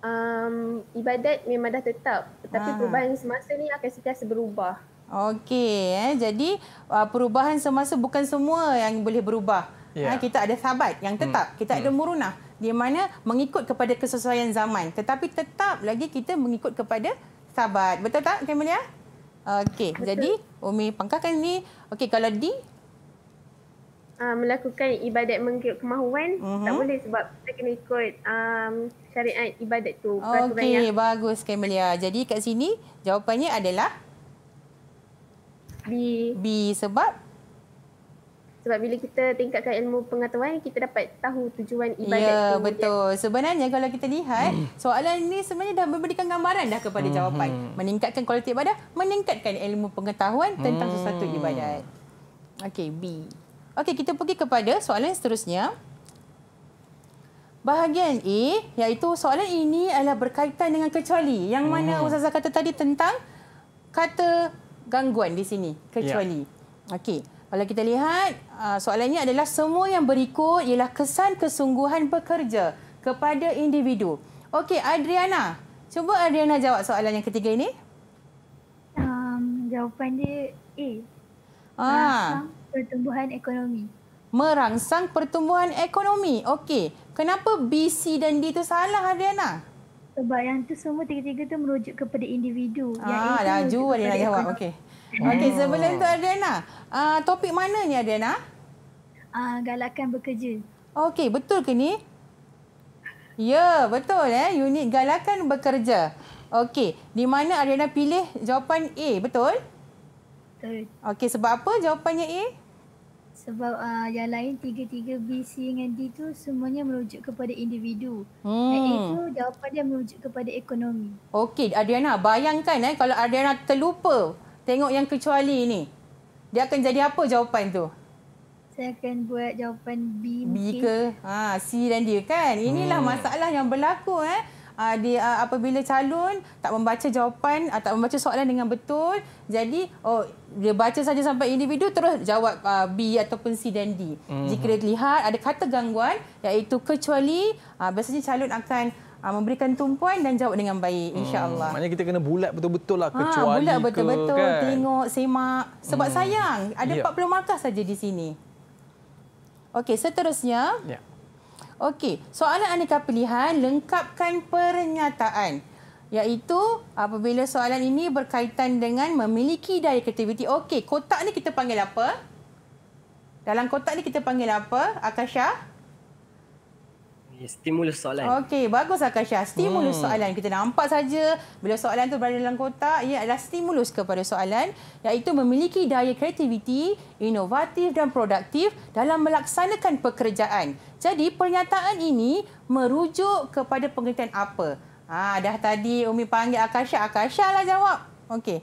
um, ibadat memang dah tetap tapi ha. Ah. perubahan semasa ni akan sentiasa berubah. Okey eh jadi uh, perubahan semasa bukan semua yang boleh berubah. Yeah. Ya. Ha, kita ada sabat yang hmm. tetap, hmm. kita ada hmm. murunah di mana mengikut kepada kesesuaian zaman tetapi tetap lagi kita mengikut kepada sabat. Betul tak Kamelia? Okey, jadi Umi pangkahkan ni. Okey, kalau D uh, melakukan ibadat mengikut kemahuan uh-huh. tak mhm. boleh sebab kita kena ikut um, syariat ibadat tu. Okey, bagus Kamelia. Jadi kat sini jawapannya adalah B. B sebab sebab bila kita tingkatkan ilmu pengetahuan kita dapat tahu tujuan ibadat ya, tu. Ya, betul. Dia. Sebenarnya kalau kita lihat [clears throat] soalan ini sebenarnya dah memberikan gambaran dah kepada mhm. jawapan. Meningkatkan kualiti ibadah, meningkatkan ilmu pengetahuan tentang hmm. sesuatu ibadat. Okey, B. Okey, kita pergi kepada soalan seterusnya. Bahagian A iaitu soalan ini adalah berkaitan dengan kecuali. Yang mana hmm. kata tadi tentang kata gangguan di sini, kecuali. Ya. Okey. Kalau kita lihat, ah, soalannya adalah semua yang berikut ialah kesan kesungguhan bekerja kepada individu. Okey, Adriana. Cuba Adriana jawab soalan yang ketiga ini. Um, jawapan dia A. Ah. Rasa pertumbuhan ekonomi. Merangsang pertumbuhan ekonomi. Okey. Kenapa B, C dan D itu salah Adriana? Sebab yang tu semua tiga-tiga tu merujuk kepada individu. Ah, dah laju Adriana jawab. Okey. Okey, oh. sebelum tu Adriana, uh, topik mana ni Adriana? Uh, galakan bekerja. Okey, betul ke ni? Ya, betul eh. Unit galakan bekerja. Okey, di mana Adriana pilih jawapan A, betul? Betul. Okey, sebab apa jawapannya A? Sebab uh, yang lain tiga tiga B, C dengan D tu semuanya merujuk kepada individu. Hmm. Dan A jawapan dia merujuk kepada ekonomi. Okey, Adriana bayangkan eh, kalau Adriana terlupa tengok yang kecuali ini, Dia akan jadi apa jawapan tu? Saya akan buat jawapan B mungkin. B ke ha, C dan D kan? Inilah hmm. masalah yang berlaku. eh uh, ah, di uh, ah, apabila calon tak membaca jawapan uh, tak membaca soalan dengan betul jadi oh dia baca saja sampai individu terus jawab uh, B ataupun C dan D mm-hmm. jika dia lihat ada kata gangguan iaitu kecuali uh, biasanya calon akan Uh, memberikan tumpuan dan jawab dengan baik hmm, insyaallah. Hmm, maknanya kita kena bulat betul-betul lah kecuali ha, bulat betul-betul ke, kan? tengok semak sebab hmm. sayang ada yeah. Ya. 40 markah saja di sini. Okey, seterusnya yeah. Okey, soalan aneka pilihan lengkapkan pernyataan. Iaitu apabila soalan ini berkaitan dengan memiliki daya kreativiti. Okey, kotak ni kita panggil apa? Dalam kotak ni kita panggil apa? Akasha? Akasha? stimulus soalan. Okey, bagus Akasha. Stimulus hmm. soalan. Kita nampak saja bila soalan tu berada dalam kotak, ia adalah stimulus kepada soalan iaitu memiliki daya kreativiti, inovatif dan produktif dalam melaksanakan pekerjaan. Jadi, pernyataan ini merujuk kepada pengertian apa? Ha, dah tadi Umi panggil Akasha, Akasha lah jawab. Okey.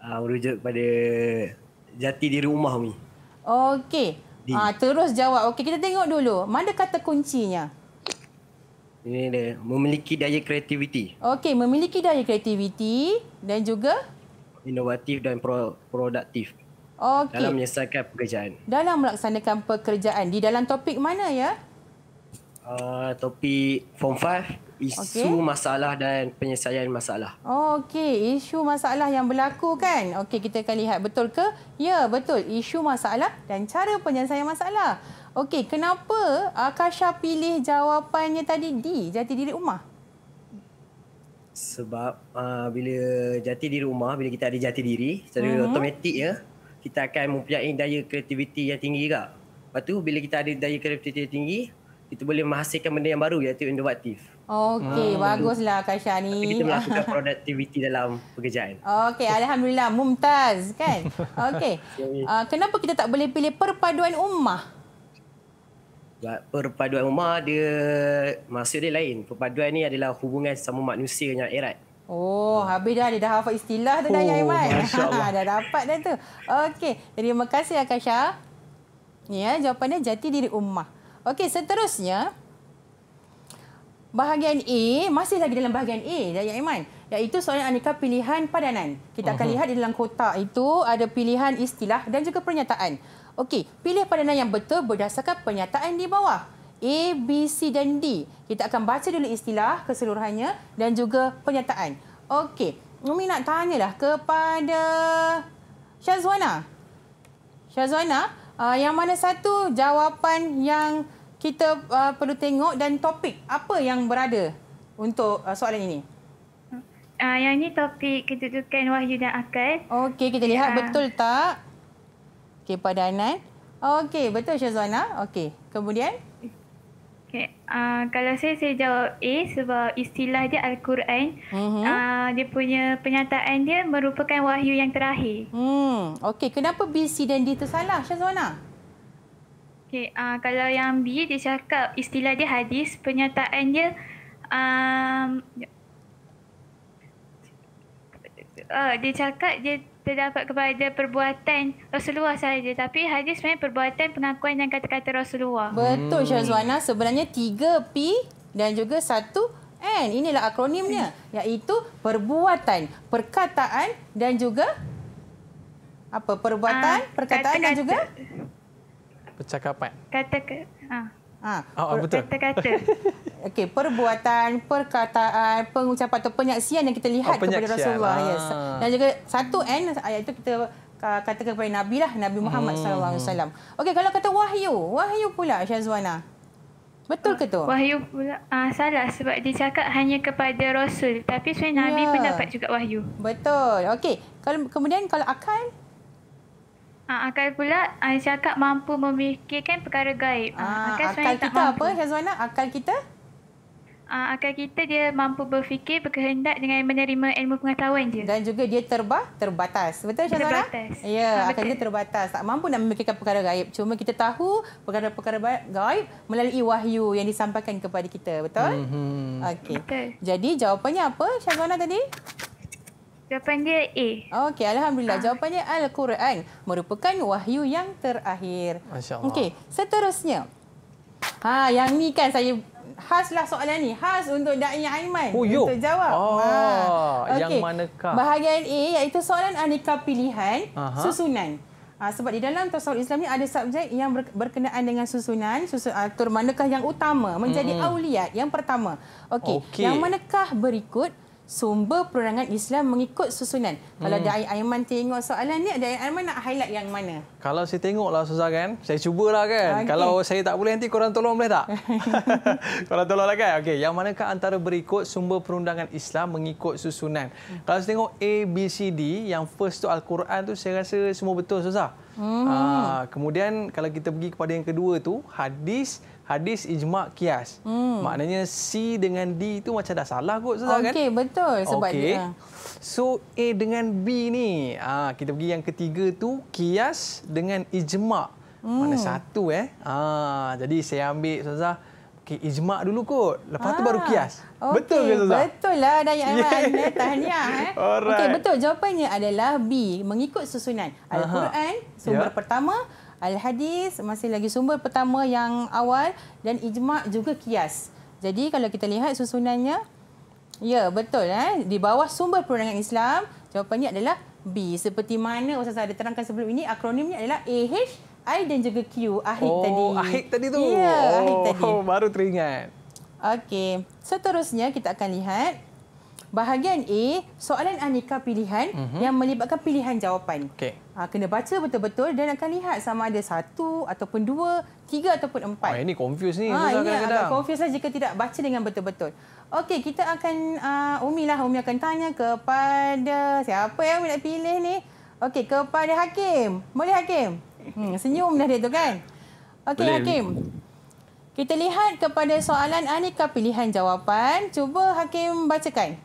Uh, merujuk kepada jati diri rumah Umi. Okey. Ah, terus jawab. Okey, kita tengok dulu. Mana kata kuncinya? Ini dia. Memiliki daya kreativiti. Okey, memiliki daya kreativiti dan juga? Inovatif dan pro- produktif. Okey. Dalam menyelesaikan pekerjaan. Dalam melaksanakan pekerjaan. Di dalam topik mana ya? Uh, topik Form 5 isu okay. masalah dan penyelesaian masalah. Oh, okey, isu masalah yang berlaku kan? Okey, kita akan lihat betul ke? Ya, betul. Isu masalah dan cara penyelesaian masalah. Okey, kenapa Akasha pilih jawapannya tadi D, jati diri rumah? Sebab uh, bila jati diri rumah, bila kita ada jati diri, secara mm -hmm. otomatik ya, kita akan mempunyai daya kreativiti yang tinggi juga. Lepas tu, bila kita ada daya kreativiti yang tinggi, kita boleh menghasilkan benda yang baru iaitu inovatif. Okey, hmm. baguslah Kasha ni. Kita melakukan [laughs] produktiviti dalam pekerjaan. Okey, Alhamdulillah. Mumtaz, kan? [laughs] Okey. Uh, kenapa kita tak boleh pilih perpaduan ummah? Perpaduan ummah, dia, maksud dia lain. Perpaduan ni adalah hubungan sama manusia yang erat. Oh, hmm. habis dah. Dia dah hafal istilah tu oh, dah, Ya Iman. dah dapat dah tu. Okey, terima kasih Akasha. Ya, jawapannya jati diri ummah. Okey, seterusnya, bahagian A masih lagi dalam bahagian A Dayak Iman iaitu soalan aneka pilihan padanan. Kita akan uh-huh. lihat di dalam kotak itu ada pilihan istilah dan juga pernyataan. Okey, pilih padanan yang betul berdasarkan pernyataan di bawah. A, B, C dan D. Kita akan baca dulu istilah keseluruhannya dan juga pernyataan. Okey, Umi nak tanyalah kepada Syazwana. Syazwana, uh, yang mana satu jawapan yang kita uh, perlu tengok dan topik apa yang berada untuk uh, soalan ini? Uh, yang ini topik kedudukan wahyu dan akal. Okey, kita ya. lihat uh. betul tak? Okey, pada Anan. Okey, betul Syazwana. Okey, kemudian? Okay. Uh, ah, kalau saya, saya jawab A sebab istilah dia Al-Quran. Mm-hmm. Uh, dia punya penyataan dia merupakan wahyu yang terakhir. Hmm. Okey, kenapa B, C dan D tersalah Syazwana? Syazwana? Okay, uh, ah, kalau yang B dia cakap istilah dia hadis, pernyataan dia um, uh, dia cakap dia terdapat kepada perbuatan Rasulullah saja. Tapi hadis sebenarnya perbuatan pengakuan dan kata-kata Rasulullah. Betul Syazwana, hmm. sebenarnya 3 P dan juga 1 N. Inilah akronimnya, iaitu perbuatan, perkataan dan juga apa? Perbuatan, uh, perkataan kata-kata. dan juga percakapan. Kata ke? Ha. Ha. Ah, ah, betul. Kata-kata. [laughs] Okey, perbuatan, perkataan, pengucapan atau penyaksian yang kita lihat oh, kepada Rasulullah. Ha. Yes. Dan juga satu N ayat itu kita kata kepada Nabi lah, Nabi Muhammad hmm. sallallahu alaihi wasallam. Okey, kalau kata wahyu, wahyu pula Syazwana. Betul ke tu? Wahyu pula uh, salah sebab dia cakap hanya kepada Rasul. Tapi sebenarnya Nabi yeah. pun dapat juga wahyu. Betul. Okey. Kalau kemudian kalau akal? Ah, akal pula uh, si akak mampu memikirkan perkara gaib. Ah, ah akal, akal kita tak mampu. apa Hazwana? Akal kita? Ah, akal kita dia mampu berfikir, berkehendak dengan menerima ilmu pengetahuan je. Dan juga dia terba, terbatas. Betul Hazwana? Terbatas. Ya, ah, betul. akal kita terbatas. Tak mampu nak memikirkan perkara gaib. Cuma kita tahu perkara-perkara gaib melalui wahyu yang disampaikan kepada kita. Betul? Mm-hmm. Okey. Jadi jawapannya apa Hazwana tadi? Jawapan dia A. Okey, alhamdulillah. Ha. Jawapannya Al-Quran merupakan wahyu yang terakhir. Masya-Allah. Okey, seterusnya. Ha, yang ni kan saya khaslah soalan ni. Khas untuk Da'i Aiman oh, untuk jawab. Oh, ah, ha. okay. yang manakah? Bahagian A iaitu soalan aneka pilihan Aha. susunan. Ha, sebab di dalam tasawuf Islam ni ada subjek yang berkenaan dengan susunan, susun atur ah, manakah yang utama menjadi mm -hmm. auliat yang pertama. Okey, okay. yang manakah berikut sumber perundangan Islam mengikut susunan. Hmm. Kalau Dai Aiman tengok soalan ni, Dai Aiman nak highlight yang mana? Kalau saya tengoklah susah kan, saya cubalah kan. Ah, okay. Kalau saya tak boleh nanti korang tolong boleh tak? [laughs] [laughs] korang tolonglah kan. Okey, yang manakah antara berikut sumber perundangan Islam mengikut susunan? Hmm. Kalau saya tengok A B C D yang first tu Al-Quran tu saya rasa semua betul susah. Hmm. Ha, kemudian kalau kita pergi kepada yang kedua tu, hadis hadis ijma' kias. Hmm. Maknanya C dengan D itu macam dah salah kot Ustaz okay, kan? Okey, betul. Sebab okay. dia. So A dengan B ni, Ah kita pergi yang ketiga tu kias dengan ijma'. Hmm. Mana satu eh? Ah jadi saya ambil Ustaz Okay, ijma' dulu kot. Lepas ha. tu baru kias. Ah. Okay, betul ke Zaza? Betul lah Dayak yang Yeah. [laughs] Tahniah. Eh. [laughs] Okay, betul. Jawapannya adalah B. Mengikut susunan. Al-Quran, sumber yeah. pertama. Al-Hadis masih lagi sumber pertama yang awal dan ijma' juga kias. Jadi kalau kita lihat susunannya, ya betul. Eh? Di bawah sumber perundangan Islam, jawapannya adalah B. Seperti mana Ustaz ada terangkan sebelum ini, akronimnya adalah AH, I dan juga Q. Ahik oh, tadi. Oh, Ahik tadi tu. Ya, oh, Ahik tadi. Oh, [laughs] baru teringat. Okey, seterusnya kita akan lihat bahagian A, soalan aneka pilihan uh-huh. yang melibatkan pilihan jawapan. Okey. Ha, kena baca betul-betul dan akan lihat sama ada satu ataupun dua, tiga ataupun empat. Oh, ini confuse ni. Ha, ini kadang-kadang. agak confuse lah jika tidak baca dengan betul-betul. Okey, kita akan, uh, Umi lah, Umi akan tanya kepada siapa yang Umi nak pilih ni. Okey, kepada Hakim. Boleh Hakim? Hmm, senyum dah dia tu kan? Okey Hakim. Kita lihat kepada soalan aneka pilihan jawapan. Cuba Hakim bacakan.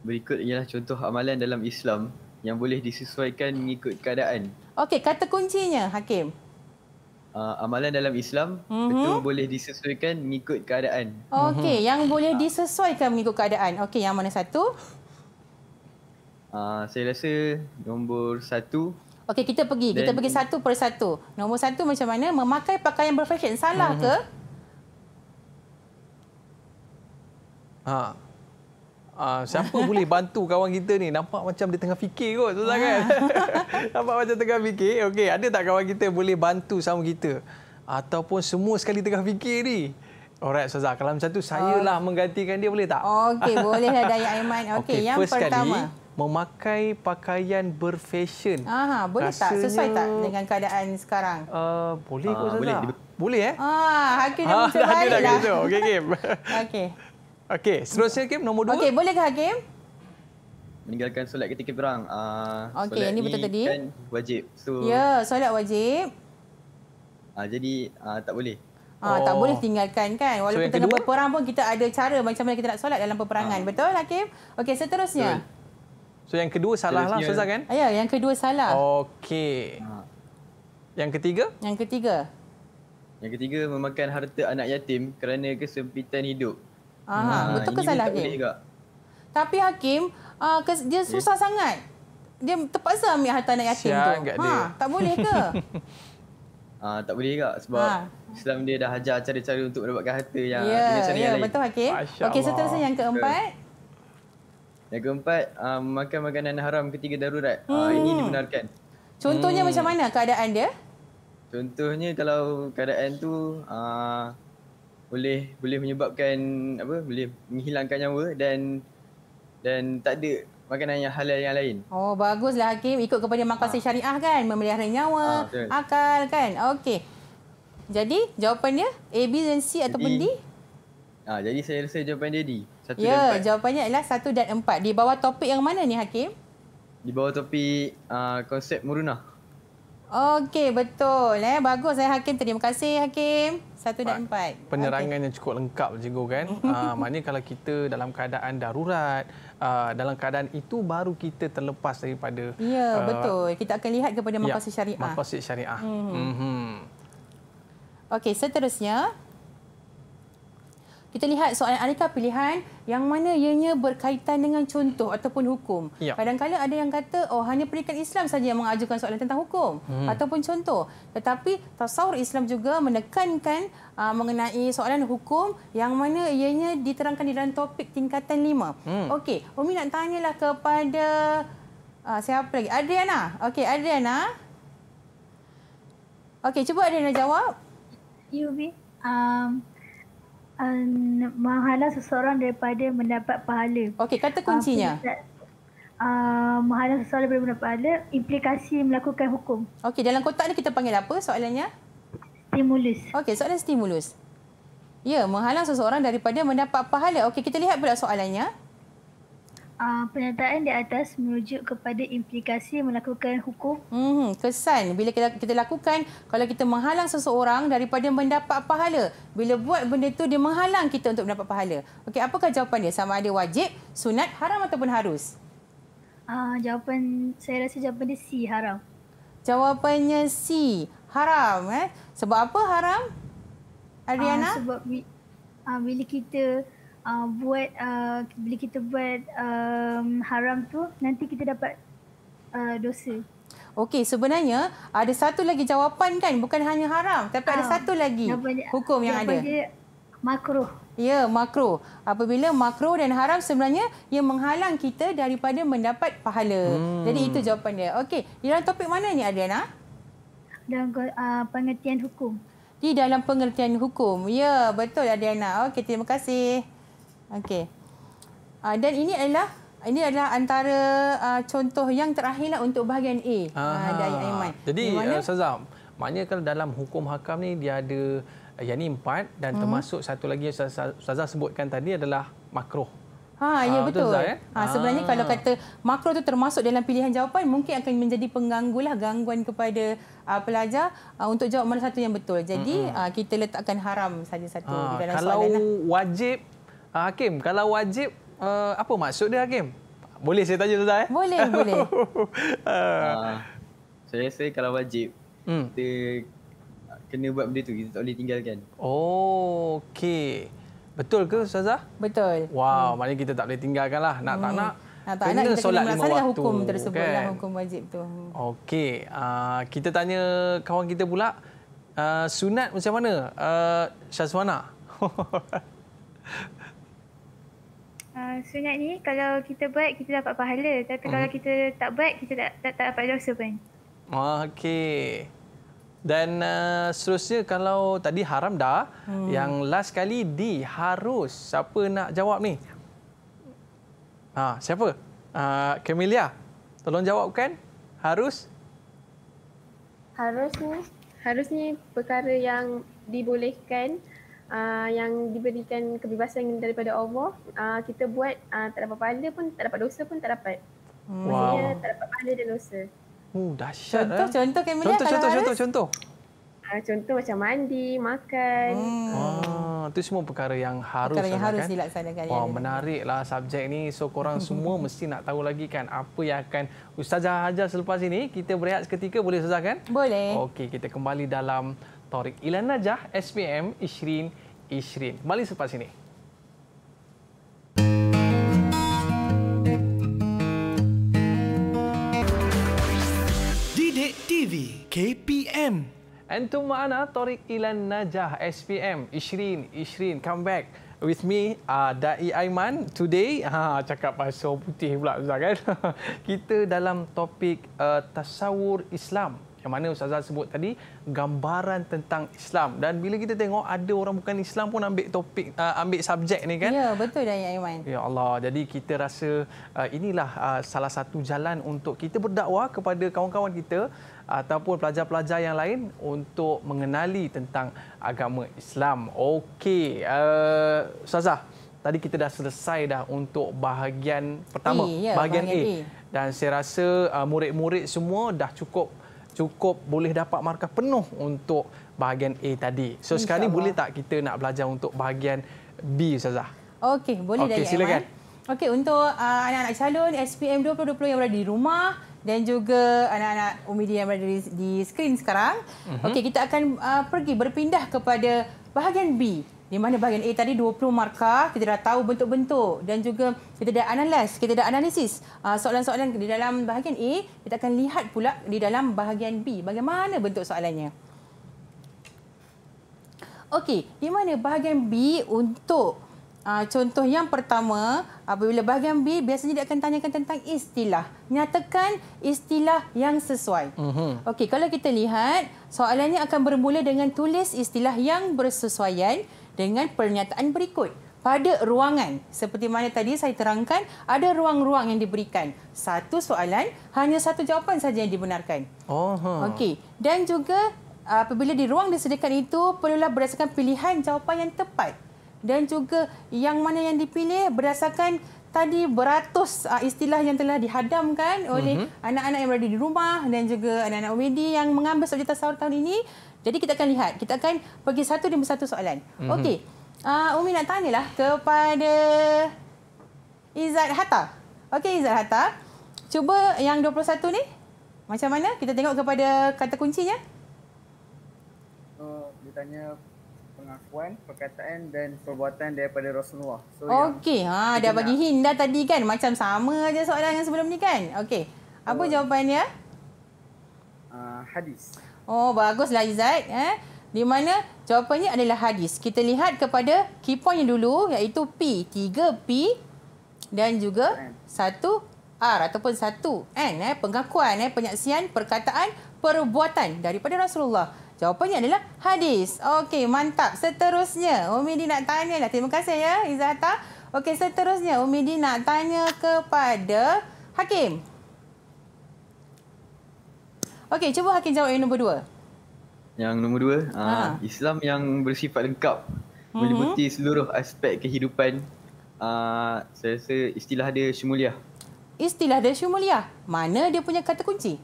Berikut ialah contoh amalan dalam Islam yang boleh disesuaikan mengikut keadaan. Okey, kata kuncinya Hakim. Uh, amalan dalam Islam mm-hmm. betul boleh disesuaikan mengikut keadaan. Okey, mm-hmm. yang boleh disesuaikan mengikut keadaan. Okey, yang mana satu? Uh, saya rasa nombor satu. Okey, kita pergi. Dan kita pergi satu per satu. Nombor satu macam mana? Memakai pakaian berfashion. Salah mm-hmm. ke? Ha. Uh, siapa boleh bantu kawan kita ni? Nampak macam dia tengah fikir kot, Sultan kan? [laughs] Nampak macam tengah fikir. Okey, ada tak kawan kita boleh bantu sama kita? Ataupun semua sekali tengah fikir ni? Alright, Sazah. Kalau macam tu, lah okay. Oh. menggantikan dia, boleh tak? Okey, boleh bolehlah [laughs] Dayak Aiman. Okey, okay, yang first pertama. Kali, memakai pakaian berfashion. Aha, boleh Rasanya... tak? Sesuai tak dengan keadaan sekarang? Uh, boleh uh, ah, kot, Sazah. Boleh. boleh, eh? Ah, Hakim dah ah, mencuba lah. Okey, Kim. Okey. [laughs] Okey, seterusnya Hakim nombor dua. Okey, boleh ke Hakim? Meninggalkan solat ketika perang. Uh, ah, Okey, ini betul tadi. Kan wajib. So, ya, yeah, solat wajib. Uh, jadi uh, tak boleh. Uh, oh. Tak boleh tinggalkan kan. Walaupun so, tengah kedua? berperang pun kita ada cara macam mana kita nak solat dalam peperangan. Uh. Betul Hakim? Okey, seterusnya. So, so yang kedua salah lah Suzah kan? Ya, yeah, yang kedua salah. Okey. Uh. Yang ketiga? Yang ketiga. Yang ketiga memakan harta anak yatim kerana kesempitan hidup. Aha, ah, ha, betul ke salah Hakim? Juga. Tapi Hakim, uh, kes, dia susah sangat. Dia terpaksa ambil harta anak yatim Siang tu. Ha, tak boleh ke? [laughs] Ah, tak boleh juga sebab ha. Islam dia dah hajar cari-cari untuk mendapatkan harta yang yeah, punya cara yeah, yang lain. Betul Hakim. Okey, seterusnya yang keempat. Yang keempat, um, makan makanan haram ketika darurat. Hmm. Uh, ini dibenarkan. Contohnya hmm. macam mana keadaan dia? Contohnya kalau keadaan tu, uh, boleh boleh menyebabkan apa boleh menghilangkan nyawa dan dan tak ada makanan yang halal yang lain. Oh baguslah hakim ikut kepada maqasid ha. Ah. syariah kan memelihara nyawa ha, akal kan. Okey. Jadi jawapannya A B dan C ataupun jadi, D? Ah ha, jadi saya rasa jawapan dia D. Satu ya, dan empat. jawapannya ialah satu dan empat. Di bawah topik yang mana ni Hakim? Di bawah topik uh, konsep murunah. Okey, betul. Eh. Bagus eh Hakim. Terima kasih Hakim. Satu dan empat. Penyerangan okay. yang cukup lengkap, cikgu kan. Uh, [laughs] maknanya kalau kita dalam keadaan darurat, uh, dalam keadaan itu baru kita terlepas daripada... Ya, uh, betul. Kita akan lihat kepada ya, makasih syariah. Makasih syariah. Hmm. Mm -hmm. Okey, seterusnya kita lihat soalan adakah pilihan yang mana ianya berkaitan dengan contoh ataupun hukum. Ya. Kadang-kadang ya. ada yang kata oh hanya peringkat Islam saja yang mengajukan soalan tentang hukum hmm. ataupun contoh. Tetapi tasawur Islam juga menekankan uh, mengenai soalan hukum yang mana ianya diterangkan di dalam topik tingkatan lima. Hmm. Okey, Umi nak tanyalah kepada uh, siapa lagi? Adriana. Okey, Adriana. Okey, cuba Adriana jawab. You be um um, menghalang seseorang daripada mendapat pahala. Okey, kata kuncinya. Uh, menghalang seseorang daripada mendapat pahala, implikasi melakukan hukum. Okey, dalam kotak ni kita panggil apa soalannya? Stimulus. Okey, soalan stimulus. Ya, menghalang seseorang daripada mendapat pahala. Okey, kita lihat pula soalannya. Uh, ah, penyataan di atas merujuk kepada implikasi melakukan hukum. Hmm, kesan bila kita, kita lakukan, kalau kita menghalang seseorang daripada mendapat pahala. Bila buat benda itu dia menghalang kita untuk mendapat pahala. Okey, apakah jawapan dia? Sama ada wajib, sunat, haram ataupun harus? Uh, jawapan, saya rasa jawapan dia C, haram. Jawapannya C, haram. Eh? Sebab apa haram, ah, Adriana? Uh, sebab uh, bila kita uh, buat uh, bila kita buat um, haram tu nanti kita dapat uh, dosa. Okey sebenarnya ada satu lagi jawapan kan bukan hanya haram tapi ada ah, satu lagi hukum yang ada. Dia makruh. Ya makruh. Apabila makruh dan haram sebenarnya ia menghalang kita daripada mendapat pahala. Hmm. Jadi itu jawapan dia. Okey, dalam topik mana ni Adiana? Dalam uh, pengertian hukum. Di dalam pengertian hukum. Ya, betul Adiana. Okey, terima kasih. Okey. Uh, dan ini adalah ini adalah antara uh, contoh yang terakhirlah untuk bahagian A uh, dari Aiman. Jadi eh, ustazah, sazam? maknanya kalau dalam hukum hakam ni dia ada uh, yang ni empat dan hmm. termasuk satu lagi yang sazam sebutkan tadi adalah makruh. Ha, ha ya betul. betul eh? ha, sebenarnya ha. kalau kata makro tu termasuk dalam pilihan jawapan mungkin akan menjadi pengganggu lah gangguan kepada uh, pelajar uh, untuk jawab mana satu yang betul. Jadi mm -hmm. uh, kita letakkan haram saja satu ha, di dalam kalau soalan. Kalau wajib Uh, Hakim, kalau wajib, uh, apa maksud dia Hakim? Boleh saya tanya Ustaz? Eh? Boleh, boleh. uh. [laughs] Saya rasa kalau wajib, hmm. kita kena buat benda tu. Kita tak boleh tinggalkan. Oh, okey. Betul ke Ustazah? Betul. Wow, hmm. maknanya kita tak boleh tinggalkan lah. Nak hmm. tak nak, nah, tak kena, nak, kita solat kena solat lima waktu. hukum tersebut lah, kan? lah, hukum wajib tu. Okey. Uh, kita tanya kawan kita pula, uh, sunat macam mana uh, Syazwana? [laughs] Ah, sunat ni kalau kita buat kita dapat pahala tapi hmm. kalau mhm. kita tak buat kita tak tak, tak dapat dosa pun. Ah, okey. Dan uh, seterusnya kalau tadi haram dah hmm. yang last kali di harus siapa nak jawab ni? Ha siapa? Ah uh, Camelia. Tolong jawabkan. Harus Harus ni harus ni perkara yang dibolehkan Ah, yang diberikan kebebasan daripada Allah uh, kita buat uh, tak dapat pahala pun tak dapat dosa pun tak dapat. Hmm. Wow. Maksudnya tak dapat pahala dan dosa. Uh, dahsyat. Contoh, eh. contoh, Camilla, contoh, contoh, contoh, contoh, contoh, uh, contoh. macam mandi, makan. Hmm. Wow. Itu semua perkara yang harus perkara yang harus kan? dilaksanakan. Ya, Wah, wow, menariklah subjek ini So korang [laughs] semua mesti nak tahu lagi kan apa yang akan Ustazah ajar selepas ini. Kita berehat seketika boleh Ustazah kan? Boleh. Okey, kita kembali dalam Tariq Ilan Najah, SPM Ishrin Ishrin. Kembali selepas ini. Didik TV KPM Entu mana Tariq Ilan Najah SPM Ishrin Ishrin come back with me uh, Dai Aiman today ha cakap pasal putih pula Ustaz kan [laughs] kita dalam topik uh, tasawur Islam yang mana Ustazah sebut tadi gambaran tentang Islam dan bila kita tengok ada orang bukan Islam pun ambil topik uh, ambil subjek ni kan ya betul dah dan Aiman ya Allah jadi kita rasa uh, inilah uh, salah satu jalan untuk kita berdakwah kepada kawan-kawan kita ataupun pelajar-pelajar yang lain untuk mengenali tentang agama Islam okey uh, Ustazah tadi kita dah selesai dah untuk bahagian pertama e, ya, bahagian, bahagian A. A dan saya rasa uh, murid-murid semua dah cukup cukup boleh dapat markah penuh untuk bahagian A tadi. So Insya sekarang ni boleh tak kita nak belajar untuk bahagian B Ustazah? Okey, boleh okay, dari silakan. Eh. Okey, untuk uh, anak-anak calon SPM 2020 yang berada di rumah dan juga anak-anak Umidi yang berada di, di skrin sekarang. Uh-huh. Okey, kita akan uh, pergi berpindah kepada bahagian B. Di mana bahagian A tadi 20 markah, kita dah tahu bentuk-bentuk dan juga kita dah analis, kita dah analisis ah, soalan-soalan di dalam bahagian A, kita akan lihat pula di dalam bahagian B. Bagaimana bentuk soalannya? Okey, di mana bahagian B untuk ah, contoh yang pertama, apabila bahagian B, biasanya dia akan tanyakan tentang istilah. Nyatakan istilah yang sesuai. Mm Okey, kalau kita lihat, soalannya akan bermula dengan tulis istilah yang bersesuaian dengan pernyataan berikut. Pada ruangan, seperti mana tadi saya terangkan, ada ruang-ruang yang diberikan. Satu soalan, hanya satu jawapan saja yang dibenarkan. Oh. Okey. Dan juga apabila di ruang disediakan itu, perlulah berdasarkan pilihan jawapan yang tepat. Dan juga yang mana yang dipilih berdasarkan tadi beratus ah, istilah yang telah dihadamkan oleh mhm. anak-anak mm -hmm. yang berada di rumah dan juga anak-anak wedi yang mengambil subjek tasawuf tahun ini jadi kita akan lihat, kita akan pergi satu demi satu soalan. Mm -hmm. Okey. Uh, Umi nak tanya lah kepada Izzat Hatta. Okey Izzat Hatta, cuba yang 21 ni macam mana? Kita tengok kepada kata kuncinya. So, dia tanya pengakuan, perkataan dan perbuatan daripada Rasulullah. So, Okey, ha, dia bagi nak... hint tadi kan? Macam sama aja soalan yang sebelum ni kan? Okey, apa so, jawapannya? Uh, hadis. Oh, baguslah Izzat. Eh? Di mana jawapannya adalah hadis. Kita lihat kepada key point yang dulu iaitu P. 3 P dan juga 1 R ataupun 1 N. Eh? Pengakuan, eh? penyaksian, perkataan, perbuatan daripada Rasulullah. Jawapannya adalah hadis. Okey, mantap. Seterusnya, Umi di nak tanya. Lah. Terima kasih ya, Izzat. Okey, seterusnya Umi di nak tanya kepada Hakim. Okey, cuba Hakim jawab yang nombor dua. Yang nombor dua, ah, ha. Islam yang bersifat lengkap mm-hmm. meliputi seluruh aspek kehidupan. Uh, saya rasa istilah dia syumuliah. Istilah dia syumuliah. Mana dia punya kata kunci?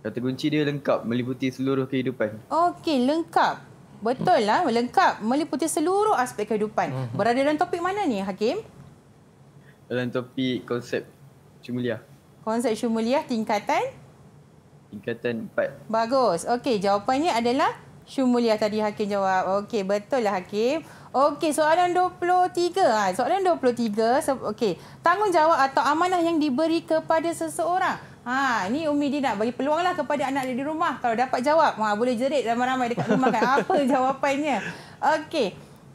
Kata kunci dia lengkap meliputi seluruh kehidupan. Okey, lengkap. Betul lah, lengkap meliputi seluruh aspek kehidupan. Mm-hmm. Berada dalam topik mana ni, Hakim? Dalam topik konsep syumuliah. Konsep syumuliah tingkatan? Ingatan empat. Bagus. Okey, jawapannya adalah Syumulia tadi Hakim jawab. Okey, betul lah Hakim. Okey, soalan 23. Ha, soalan 23. Okey, tanggungjawab atau amanah yang diberi kepada seseorang. Ha, ni Umi dia nak bagi peluanglah kepada anak dia di rumah. Kalau dapat jawab, ha, boleh jerit ramai-ramai dekat rumah kan. [laughs] Apa jawapannya? Okey.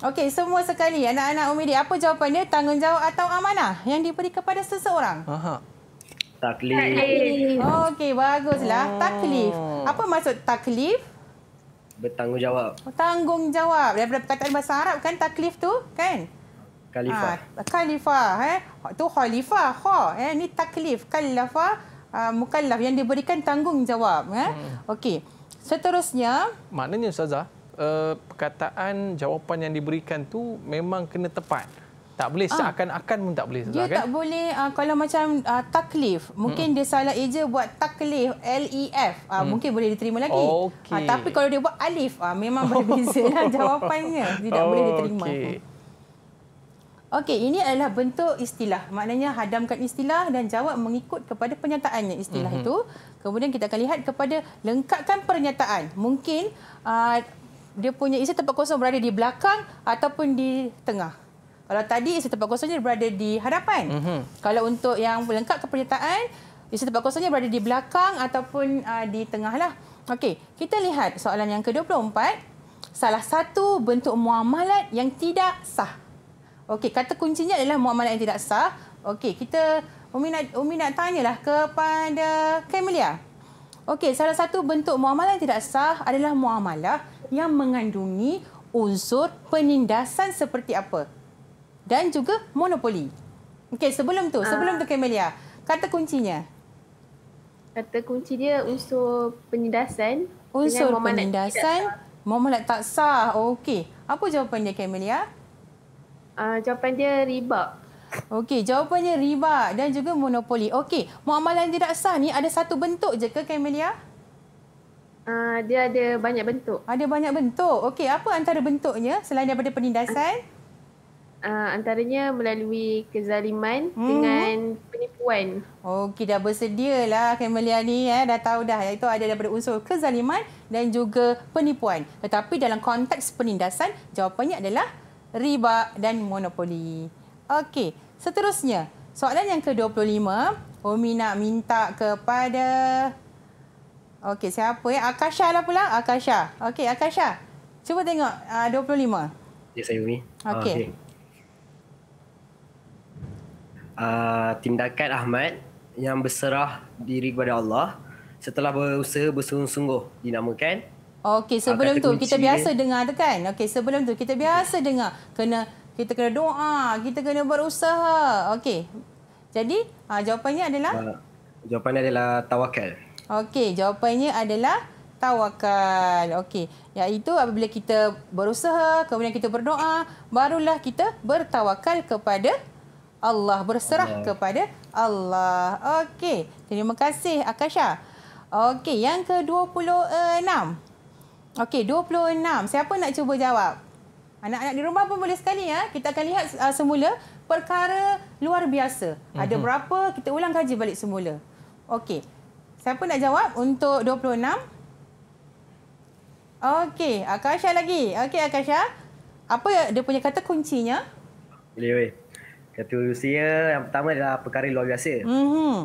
Okey, semua sekali anak-anak Umi dia. Apa jawapannya? Tanggungjawab atau amanah yang diberi kepada seseorang? Aha taklif. taklif. Oh, Okey, baguslah. Oh. Taklif. Apa maksud taklif? Bertanggungjawab. Tanggungjawab. Daripada perkataan bahasa Arab kan taklif tu, kan? Khalifah. Ha, khalifah. Eh? Tu khalifah. Ha, eh? Ini taklif. Khalifah. Uh, mukallaf yang diberikan tanggungjawab. Eh? Hmm. Okey. Seterusnya. Maknanya, Ustazah, uh, perkataan jawapan yang diberikan tu memang kena tepat tak boleh ha. seakan-akan pun tak boleh. Dia kan? tak boleh uh, kalau macam uh, ah, taklif. Mungkin hmm. dia salah eja buat taklif L-E-F. Uh, hmm. Mungkin boleh diterima lagi. Oh, okay. Uh, tapi kalau dia buat alif, uh, memang [laughs] berbeza lah jawapannya. Dia tak oh, boleh diterima. Okay. Okey, ini adalah bentuk istilah. Maknanya hadamkan istilah dan jawab mengikut kepada pernyataannya istilah mm -hmm. itu. Kemudian kita akan lihat kepada lengkapkan pernyataan. Mungkin uh, dia punya isi tempat kosong berada di belakang ataupun di tengah. Kalau tadi isi tempat kosongnya berada di hadapan. Mm -hmm. Kalau untuk yang lengkap ke pernyataan, isi tempat kosongnya berada di belakang ataupun uh, di tengahlah. Okey, kita lihat soalan yang ke-24. Salah satu bentuk muamalat yang tidak sah. Okey, kata kuncinya adalah muamalat yang tidak sah. Okey, kita Umi nak, Umi nak tanyalah kepada Kamelia. Okey, salah satu bentuk muamalat yang tidak sah adalah muamalat yang mengandungi unsur penindasan seperti apa? dan juga monopoli. Okey, sebelum tu, sebelum ah. tu Kemelia. kata kuncinya. Kata kunci dia unsur penindasan. Unsur penindasan, muamalat tak sah. Okey. Apa jawapan dia Kemelia? Uh, ah, jawapan dia riba. Okey, jawapannya riba dan juga monopoli. Okey, muamalan tidak sah ni ada satu bentuk je ke Kamelia? Uh, ah, dia ada banyak bentuk. Ada banyak bentuk. Okey, apa antara bentuknya selain daripada penindasan? Uh uh, antaranya melalui kezaliman hmm. dengan penipuan. Okey dah bersedialah Kamelia ni eh dah tahu dah iaitu ada daripada unsur kezaliman dan juga penipuan. Tetapi dalam konteks penindasan jawapannya adalah riba dan monopoli. Okey, seterusnya soalan yang ke-25 Umi nak minta kepada Okey, siapa ya? Eh? Akasha lah pula. Akasha. Okey, Akasha. Cuba tengok uh, 25. Ya, yes, saya Umi. Ah, okey. Okay. Ah, tindakan Ahmad yang berserah diri kepada Allah setelah berusaha bersungguh-sungguh dinamakan. Okey, ah, sebelum tu kita biasa dia. dengar tu kan? Okey, sebelum tu kita biasa okay. dengar kena kita kena doa, kita kena berusaha. Okey. Jadi, ha, jawapannya adalah Jawapannya adalah tawakal. Okey, jawapannya adalah tawakal. Okey. yaitu apabila kita berusaha, kemudian kita berdoa, barulah kita bertawakal kepada Allah berserah Allah. kepada Allah. Okey, terima kasih Akasha. Okey, yang ke-26. Okey, 26. Siapa nak cuba jawab? Anak-anak di rumah pun boleh sekali ya. Kita akan lihat uh, semula perkara luar biasa. Mm -hmm. Ada mhm. berapa? Kita ulang kaji balik semula. Okey. Siapa nak jawab untuk 26? Okey, Akasha lagi. Okey, Akasha. Apa dia punya kata kuncinya? Boleh, boleh. Ketulusannya yang pertama adalah perkara luar biasa. Mm-hmm.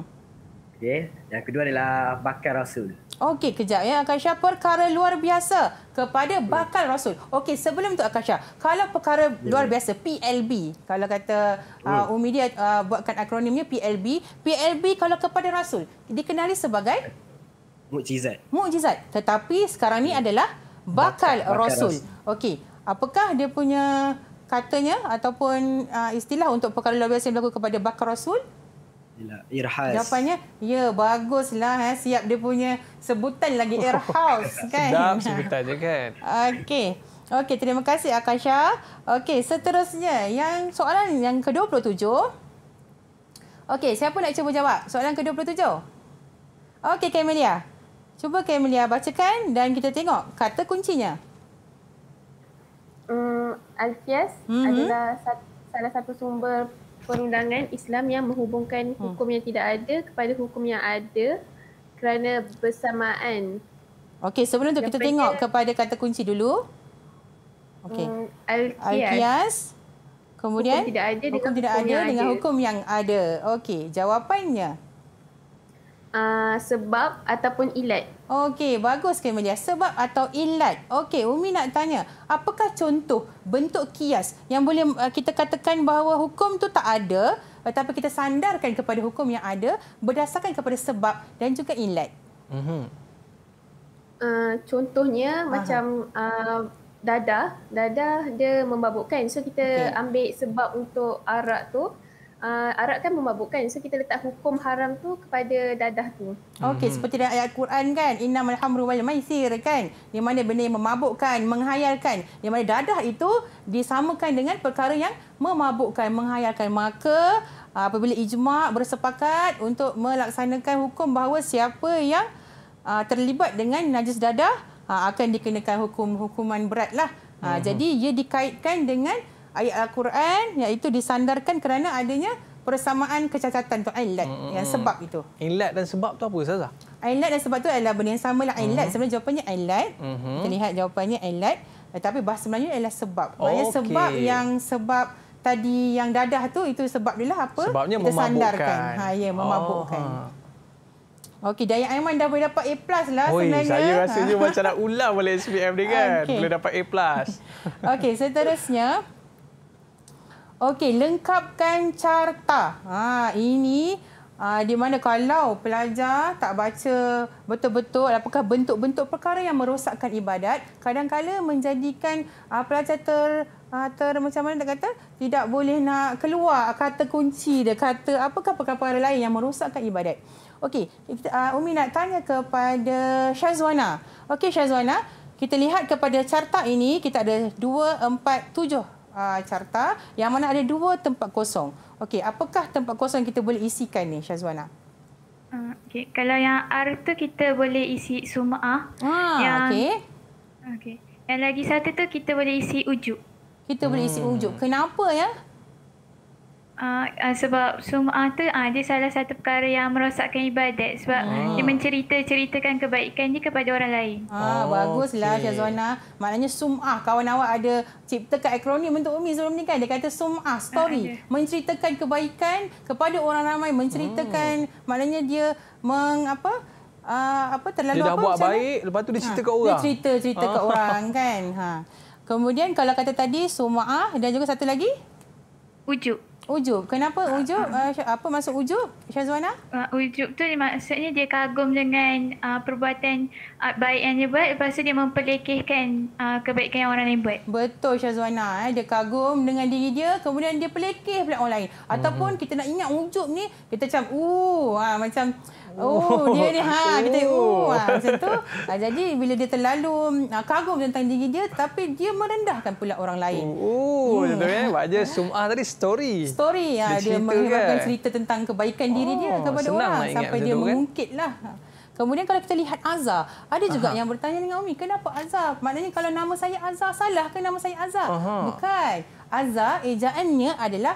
Okay. Yang kedua adalah bakal rasul. Okey, kejap ya Akasha. Perkara luar biasa kepada hmm. bakal rasul. Okey, sebelum tu Akasha, kalau perkara hmm. luar biasa, PLB. Kalau kata hmm. uh, Umi dia uh, buatkan akronimnya PLB. PLB kalau kepada rasul, dikenali sebagai? Mukjizat. Mukjizat. Tetapi sekarang ni adalah bakal, bakal rasul. rasul. Okey, apakah dia punya katanya ataupun uh, istilah untuk perkara luar biasa yang berlaku kepada bakar rasul? Irhas. Jawapannya, ya baguslah eh, siap dia punya sebutan lagi [laughs] Irhas. kan? Sedap sebutan dia kan. Okey. okay terima kasih Akasha. Okey, seterusnya yang soalan yang ke-27. Okey, siapa nak cuba jawab soalan ke-27? Okey, Kamelia. Cuba Kamelia bacakan dan kita tengok kata kuncinya. Hmm, Alfias mm-hmm. adalah sat- salah satu sumber perundangan Islam yang menghubungkan hmm. hukum yang tidak ada kepada hukum yang ada kerana bersamaan. Okey, sebelum tu kita tengok kepada kata kunci dulu. Okey. Hmm, Al-Qiyas. Kemudian hukum tidak ada dengan, hukum, tidak hukum, ada yang dengan ada. hukum yang ada. Okey, jawapannya Ah, sebab ataupun ilat. Okey, bagus ke Melia? Sebab atau ilat. Okey, Umi nak tanya, apakah contoh bentuk kias yang boleh uh, kita katakan bahawa hukum tu tak ada tetapi eh, kita sandarkan kepada hukum yang ada berdasarkan kepada sebab dan juga ilat? Mm -hmm. uh, contohnya Aha. macam uh, dadah. Dadah dia membabukkan, So kita okay. ambil sebab untuk arak tu uh, Arab kan memabukkan so kita letak hukum haram tu kepada dadah tu okey hmm. seperti dalam ayat Quran kan Inna hamru wal maisir kan di mana benda yang memabukkan menghayalkan di mana dadah itu disamakan dengan perkara yang memabukkan menghayalkan maka ah, apabila ijma' bersepakat untuk melaksanakan hukum bahawa siapa yang uh, terlibat dengan najis dadah uh, akan dikenakan hukum hukuman beratlah uh, uh-huh. jadi ia dikaitkan dengan ayat Al-Quran itu disandarkan kerana adanya persamaan kecacatan tu ilat hmm, yang sebab itu. Ilat dan sebab tu apa Ustazah? Ilat dan sebab tu adalah benda yang samalah ilat hmm. sebenarnya jawapannya ilat. Hmm. Kita lihat jawapannya ilat tetapi eh, bahasa sebenarnya ialah sebab. Maksudnya okay. Oh, sebab yang sebab tadi yang dadah tu itu sebab dia lah apa? Sebabnya kita memabukkan. Sandarkan. Ha ya memabukkan. Oh, ha. Okey, Daya Aiman dah boleh dapat A+. Plus lah Oi, sebenarnya. Saya ha. rasanya macam nak ulang oleh SPM dia kan. [laughs] Okay. Boleh dapat A+. [laughs] Okey, seterusnya. So Okey, lengkapkan carta. Ha, ini uh, di mana kalau pelajar tak baca betul-betul apakah bentuk-bentuk perkara yang merosakkan ibadat, kadang-kadang menjadikan uh, pelajar ter, uh, ter macam mana dia kata, tidak boleh nak keluar kata kunci dia, kata apakah perkara-perkara lain yang merosakkan ibadat. Okey, uh, Umi nak tanya kepada Syazwana. Okey, Syazwana, kita lihat kepada carta ini, kita ada dua, empat, tujuh uh, carta yang mana ada dua tempat kosong. Okey, apakah tempat kosong kita boleh isikan ni Syazwana? Uh, ah, okay. kalau yang R tu kita boleh isi sum'ah. Ah, okey. Okey. Yang lagi satu tu kita boleh isi ujuk. Kita hmm. boleh isi hmm. ujuk. Kenapa ya? uh, sebab sumah tu uh, dia salah satu perkara yang merosakkan ibadat sebab ah. dia mencerita-ceritakan kebaikan dia kepada orang lain. Ah oh, baguslah okay. Syazwana. Maknanya sumah kawan awak ada cipta kat akronim untuk Umi sebelum ni kan dia kata sumah story ah, menceritakan kebaikan kepada orang ramai menceritakan hmm. maknanya dia meng apa uh, apa terlalu dia apa dah buat baik lepas tu dia cerita ha. kat orang. Dia cerita-cerita ah. kat orang kan. Ha. Kemudian kalau kata tadi sumah dan juga satu lagi Ujuk. Ujub. Kenapa ujub? Uh, ah, ah. eh, apa maksud ujub, Syazwana? Uh, ah, ujub tu maksudnya dia kagum dengan uh, perbuatan uh, baik yang dia buat. Lepas tu dia mempelekehkan uh, kebaikan yang orang lain buat. Betul, Syazwana. Eh. Dia kagum dengan diri dia. Kemudian dia pelekeh pula orang lain. Hmm. Ataupun hmm. kita nak ingat ujub ni, kita macam, uh, macam... Oh, [laughs] ha, oh, oh dia ni ha kita oh ha, macam tu. Ha, jadi bila dia terlalu ha, kagum tentang diri dia tapi dia merendahkan pula orang lain. Oh, hmm. betul eh. Maknanya sumah tadi story. Story ha, dia, dia menghiburkan kan? cerita tentang kebaikan diri dia oh, kepada orang lah sampai dia kan? mengungkitlah. Kan? Kemudian kalau kita lihat Azhar, ada juga yang bertanya dengan Umi, kenapa Azhar? Maknanya kalau nama saya Azhar salah ke nama saya Azhar? Aha. Bukan. Azhar ejaannya adalah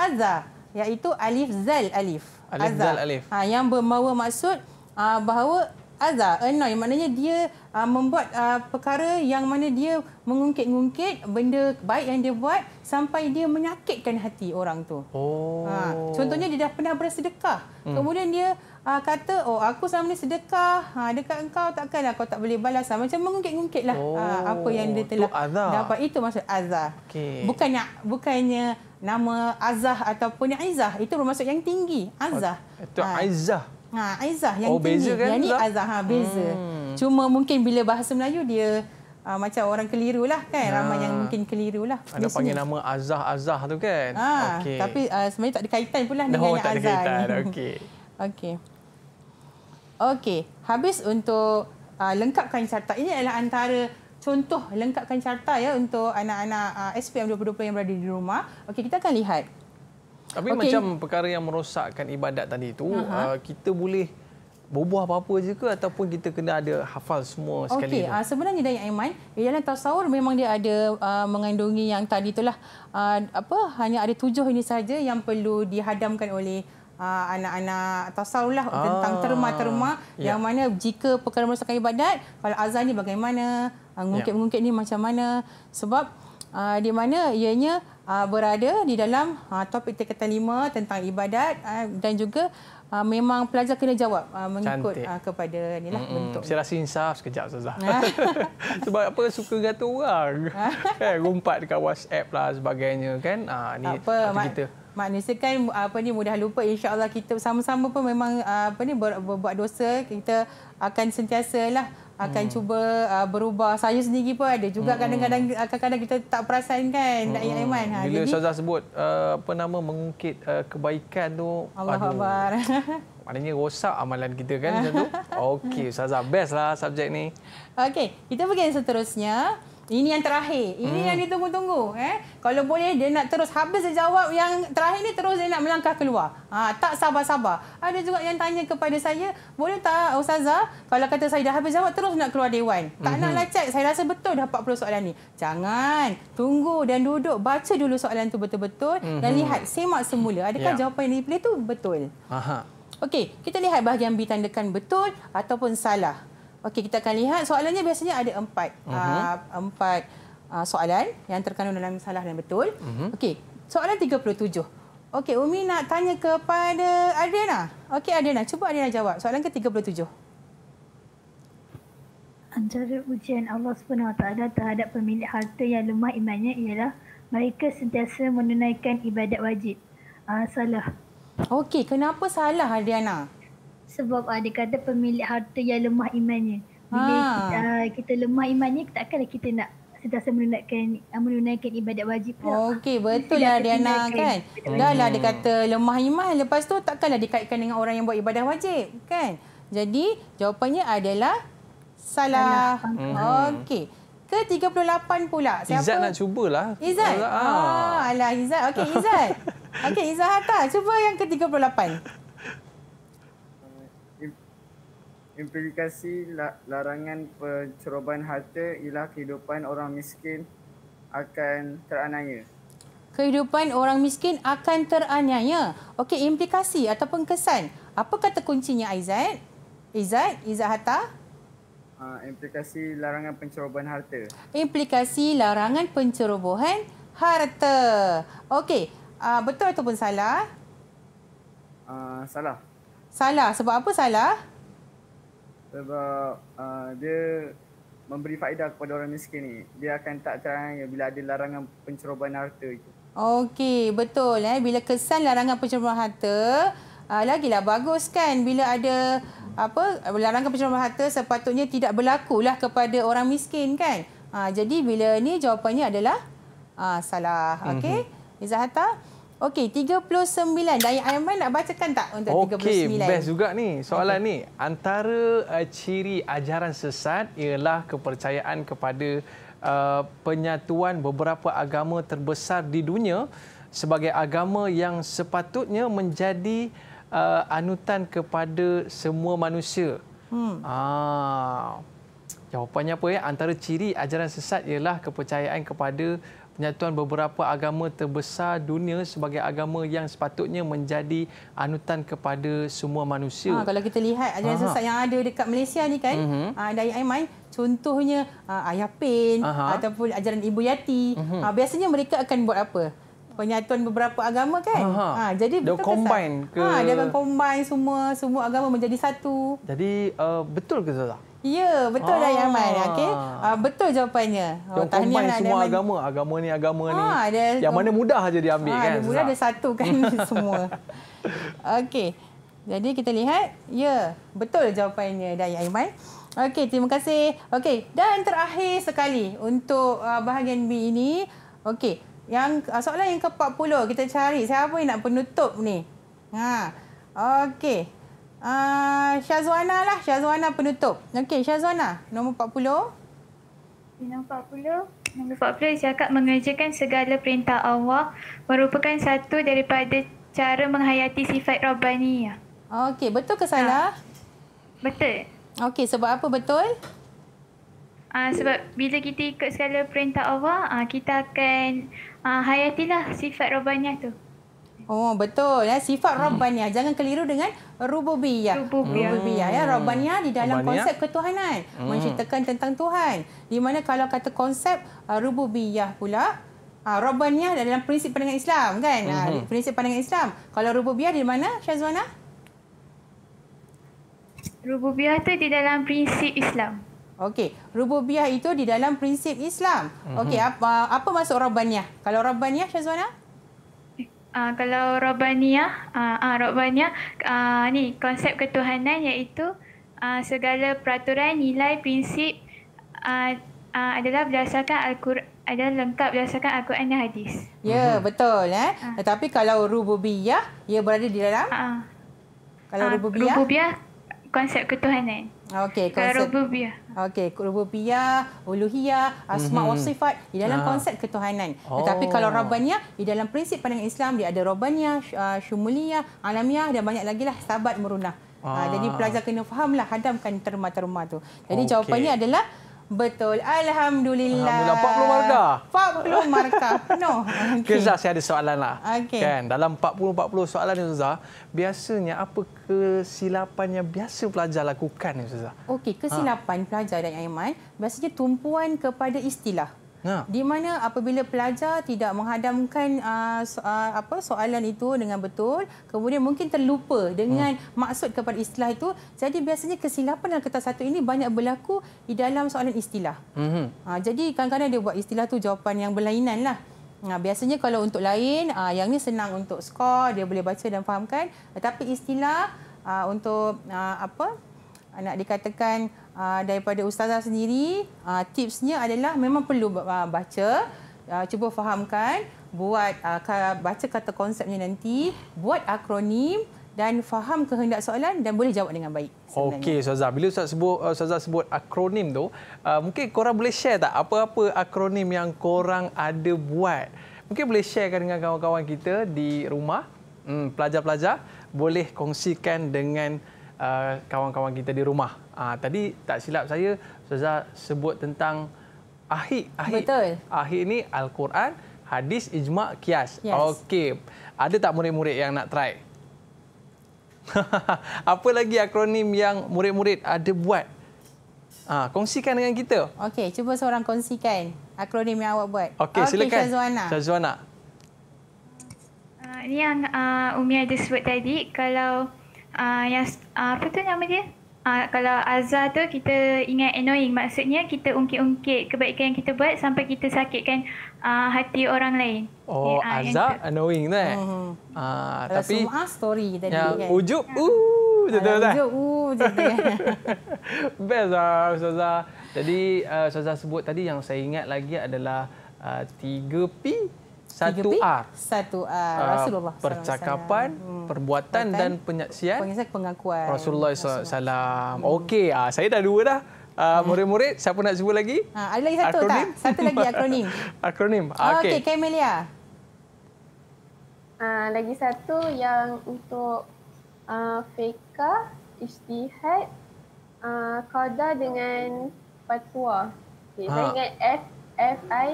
Azhar iaitu alif zal alif azal alif. Ha, yang bermawa maksud uh, bahawa azal eh, annoy maknanya dia uh, membuat uh, perkara yang mana dia mengungkit-ungkit benda baik yang dia buat sampai dia menyakitkan hati orang tu. Oh. Ha, contohnya dia dah pernah bersedekah. Hmm. Kemudian dia uh, kata oh aku selama ni sedekah ha, dekat engkau takkanlah kau tak boleh balas lah. macam mengungkit-ungkitlah ah, oh, uh, apa yang dia telah itu dapat itu maksud azah okay. bukannya bukannya nama azah ataupun azah itu bermaksud yang tinggi azah oh, itu azah. ha izah yang oh, tinggi kan, yang ni azah ha beza hmm. cuma mungkin bila bahasa Melayu dia Ha, macam orang kelirulah kan ha. ramai yang mungkin keliru lah. ada biasanya. panggil nama azah-azah tu kan ha. okey tapi uh, sebenarnya tak ada kaitan pula oh, dengan azah ni okey [laughs] Okey. Okey, habis untuk uh, lengkapkan carta. Ini adalah antara contoh lengkapkan carta ya untuk anak-anak uh, SPM 2020 yang berada di rumah. Okey, kita akan lihat. Tapi okay. macam perkara yang merosakkan ibadat tadi itu, uh ah, -huh. uh, kita boleh berbuah apa-apa je ke ataupun kita kena ada hafal semua sekali? Okey, uh, sebenarnya Dayak Aiman, dalam tasawur memang dia ada uh, mengandungi yang tadi itulah. Uh, apa, hanya ada tujuh ini saja yang perlu dihadamkan oleh Ah, anak-anak tasawulah ah. tentang terma-terma ya. yang mana jika perkara merosakkan ibadat, kalau azan ni bagaimana, mengungkit-mengungkit ah, ya. ni macam mana. Sebab uh, di mana ianya uh, berada di dalam uh, topik tingkatan lima tentang ibadat uh, dan juga uh, memang pelajar kena jawab uh, mengikut uh, kepada inilah mm -mm. bentuk. Saya rasa insaf sekejap Ustazah. [laughs] sebab apa suka kata orang. kan rumpat dekat WhatsApp lah sebagainya kan. Ah uh, ni apa, kita Maknanya kan apa ni mudah lupa insya-Allah kita sama-sama pun memang apa ni berbuat dosa kita akan sentiasalah akan hmm. cuba uh, berubah. Saya sendiri pun ada juga hmm. kadang-kadang hmm. kadang-kadang kita tak perasan kan hmm. Ayat Aiman. Ha, Bila Ustazah sebut uh, apa nama mengungkit uh, kebaikan tu. Allahuakbar. [laughs] Maknanya rosak amalan kita kan macam [laughs] Okey Ustazah best lah subjek ni. Okey, kita pergi yang seterusnya. Ini yang terakhir. Ini hmm. yang ditunggu-tunggu. Eh? Kalau boleh, dia nak terus habis dia jawab. Yang terakhir ini terus dia nak melangkah keluar. Ha, tak sabar-sabar. Ada juga yang tanya kepada saya, boleh tak Ustazah, kalau kata saya dah habis jawab, terus nak keluar Dewan. Tak hmm. naklah cek. Saya rasa betul dah 40 soalan ni. Jangan. Tunggu dan duduk. Baca dulu soalan tu betul-betul. Hmm. Dan mhm. lihat, semak semula. Adakah ya. jawapan yang dipilih tu betul? Aha. Okey, kita lihat bahagian B tandakan betul ataupun salah. Okey, kita akan lihat soalannya biasanya ada empat. Uh -huh. uh, empat uh, soalan yang terkandung dalam salah dan betul. Uh mhm. -huh. Okey, soalan 37. Okey, Umi nak tanya kepada Adriana. Okey, Adriana. Cuba Adriana jawab. Soalan ke 37. Antara ujian Allah SWT terhadap pemilik harta yang lemah imannya ialah mereka sentiasa menunaikan ibadat wajib. Uh, salah. Okey, kenapa salah Adriana? Adriana sebab uh, dia kata pemilik harta yang lemah imannya. Bila ha. kita, ah, kita lemah imannya, kita takkanlah kita nak sentiasa menunaikan, menunaikan ibadat wajib pula. Oh, okey, betul lah Riana kan. Hmm. Dah lah dia hmm. kata lemah iman. Lepas tu takkanlah dikaitkan dengan orang yang buat ibadat wajib kan. Jadi jawapannya adalah salah. salah. Hmm. Okey. Ke 38 pula. Siapa? Izzat nak cubalah. Izzat? Ah. Ah, alah Izzat. Okey Izzat. [laughs] Okey Izzat Hatta. Cuba yang ke 38. implikasi larangan pencerobohan harta ialah kehidupan orang miskin akan teraniaya. Kehidupan orang miskin akan teraniaya. Okey, implikasi ataupun kesan. Apa kata kuncinya Aizat? Izat, Izat Hatta? Uh, implikasi larangan pencerobohan harta. Implikasi larangan pencerobohan harta. Okey, uh, betul ataupun salah? Uh, salah. Salah. Sebab apa salah? sebab uh, dia memberi faedah kepada orang miskin ni. Dia akan tak terangnya bila ada larangan pencerobohan harta itu. Okey, betul. Eh? Bila kesan larangan pencerobohan harta, uh, lagilah bagus kan bila ada apa larangan pencerobohan harta sepatutnya tidak berlakulah kepada orang miskin kan. Uh, jadi bila ni jawapannya adalah uh, salah. Okey, mm -hmm. Izzah Hatta. Okey, 39. Dari Aiman nak bacakan tak untuk okay, 39? Okey, best juga ni. Soalan okay. ni, antara uh, ciri ajaran sesat ialah kepercayaan kepada uh, penyatuan beberapa agama terbesar di dunia sebagai agama yang sepatutnya menjadi uh, anutan kepada semua manusia. Hmm. Ah. Jawapannya apa ya? Antara ciri ajaran sesat ialah kepercayaan kepada penyatuan beberapa agama terbesar dunia sebagai agama yang sepatutnya menjadi anutan kepada semua manusia. Ha, kalau kita lihat ajaran Aha. sesat yang ada dekat Malaysia ni kan, uh-huh. uh, dari AMI, contohnya uh, Ayah Pin uh-huh. ataupun ajaran Ibu Yati, uh-huh. biasanya mereka akan buat apa? penyatuan beberapa agama kan. Ha jadi betul dia combine ke? Ha dia akan combine semua semua agama menjadi satu. Jadi uh, betul ke Zaza? Ya, betul ah. dah yang main. Okay? Ah, betul jawapannya. Oh, tahniah lah semua agama. Agama ni, agama ah, ni. Dia, yang mana mudah saja dia ambil. Ah, kan, dia mudah dia kan [laughs] semua. Okey. Jadi kita lihat. Ya, betul jawapannya Dayi Aiman. Okey, terima kasih. Okey, dan terakhir sekali untuk ah, bahagian B ini. Okey, yang uh, soalan yang ke-40 kita cari. Siapa yang nak penutup ni? Ha. Okey uh, Syazwana lah, Syazwana penutup. Okey, Syazwana, nombor 40. Nombor 40. Nombor 40 cakap mengerjakan segala perintah Allah merupakan satu daripada cara menghayati sifat Rabbaniyah. Okey, betul ke salah? Ha. Betul. Okey, sebab apa betul? Uh, sebab bila kita ikut segala perintah Allah, uh, kita akan uh, hayatilah sifat Rabbaniyah tu. Oh betul ya sifat hmm. rabbaniyah jangan keliru dengan rububiyah. Rububiyah ya. hmm. ya rabbaniyah di dalam rabbaniyah. konsep ketuhanan hmm. menceritakan tentang Tuhan. Di mana kalau kata konsep uh, rububiyah pula Ha, uh, Rabbaniyah dalam prinsip pandangan Islam kan? Ha, mm Prinsip pandangan Islam. Kalau Rububiyah di mana Syazwana? Rububiyah tu di dalam prinsip Islam. Okey. Rububiyah itu di dalam prinsip Islam. mm Okey. Apa, uh, apa maksud Rabbaniyah? Kalau Rabbaniyah Syazwana? Uh, kalau Robania, uh, uh, ah, ah, Rabbaniyah uh, ni konsep ketuhanan iaitu uh, segala peraturan, nilai, prinsip uh, uh, adalah berdasarkan Al-Quran adalah lengkap berdasarkan Al-Quran dan hadis. Ya, uh-huh. betul. Eh? Uh. kalau rububiyah, ia berada di dalam? Uh. Kalau uh, rububiyah? Rububiyah, konsep ketuhanan. Okey, rububiyah. Okey, rububiyah, uluhiyah, asma mm-hmm. wa mhm. sifat di dalam ha. konsep ketuhanan. Oh. Tetapi kalau oh. rabbaniyah di dalam prinsip pandangan Islam dia ada rabbaniyah, syumuliyah, alamiyah dan banyak lagi lah sabat merunah. Ah. jadi ah. pelajar kena fahamlah hadamkan terma-terma tu. Jadi okay. jawapannya adalah Betul. Alhamdulillah. Alhamdulillah. 40 markah. 40 markah. [laughs] No. Okay. Zah, saya ada soalan lah. Okay. Kan? Dalam 40-40 soalan ni, Zah, biasanya apa kesilapan yang biasa pelajar lakukan ni, Zah? Okey, kesilapan ha. pelajar dan Aiman, biasanya tumpuan kepada istilah. Ya. Di mana apabila pelajar tidak menghadamkan uh, so, uh, apa soalan itu dengan betul, kemudian mungkin terlupa dengan hmm. maksud kepada istilah itu. Jadi biasanya kesilapan dalam kertas satu ini banyak berlaku di dalam soalan istilah. Hmm. Uh, jadi kadang-kadang dia buat istilah tu jawapan yang berlainan lah. Nah, ha, biasanya kalau untuk lain, uh, yang ni senang untuk skor, dia boleh baca dan fahamkan. Tetapi istilah uh, untuk uh, apa nak dikatakan Ah, daripada ustazah sendiri uh, tipsnya adalah memang perlu uh, baca uh, cuba fahamkan buat uh, baca kata konsepnya nanti buat akronim dan faham kehendak soalan dan boleh jawab dengan baik. Okey ustazah bila ustaz sebut eh, ustazah sebut akronim tu mungkin korang boleh share tak apa-apa akronim yang korang ada buat. Mungkin boleh sharekan dengan kawan-kawan kita di rumah. Hmm, pelajar-pelajar boleh kongsikan dengan kawan-kawan kita di rumah. Uh, tadi tak silap saya, Ustazah sebut tentang ahik. ahik. Betul. Ahik ini Al-Quran, hadis, ijma', kias. Yes. Okey. Ada tak murid-murid yang nak try? [laughs] Apa lagi akronim yang murid-murid ada buat? Ah, kongsikan dengan kita. Okey, cuba seorang kongsikan akronim yang awak buat. Okey, okay, silakan. Syazwana. Syazwana. Ah, ini yang uh, Umi ada sebut tadi. Kalau uh, yang, uh, apa tu nama dia? Uh, kalau azar tu kita ingat annoying maksudnya kita ungkit-ungkit kebaikan yang kita buat sampai kita sakitkan uh, hati orang lain. Oh ya, ah, azar annoying tu eh. uh tapi semua story tadi ya, kan. Ujub uh jadi dah. Ujub uh jadi. Kan. [laughs] Best lah Ustazah. Jadi uh, sebut tadi yang saya ingat lagi adalah uh, eh, 3P satu R. Satu R. Ah, Rasulullah. Percakapan, hmm. perbuatan Buatan, dan penyaksian. Pengakuan. Rasulullah SAW. Hmm. Okey, uh, saya dah dua dah. Uh, murid-murid, siapa nak sebut lagi? Ha, ada lagi satu akronim? tak? Satu lagi akronim. [laughs] akronim. Okey, okay, Camelia. Uh, lagi satu yang untuk uh, istihad. Ijtihad, uh, dengan Fatwa. Okay, ha. Saya ingat F, F, I,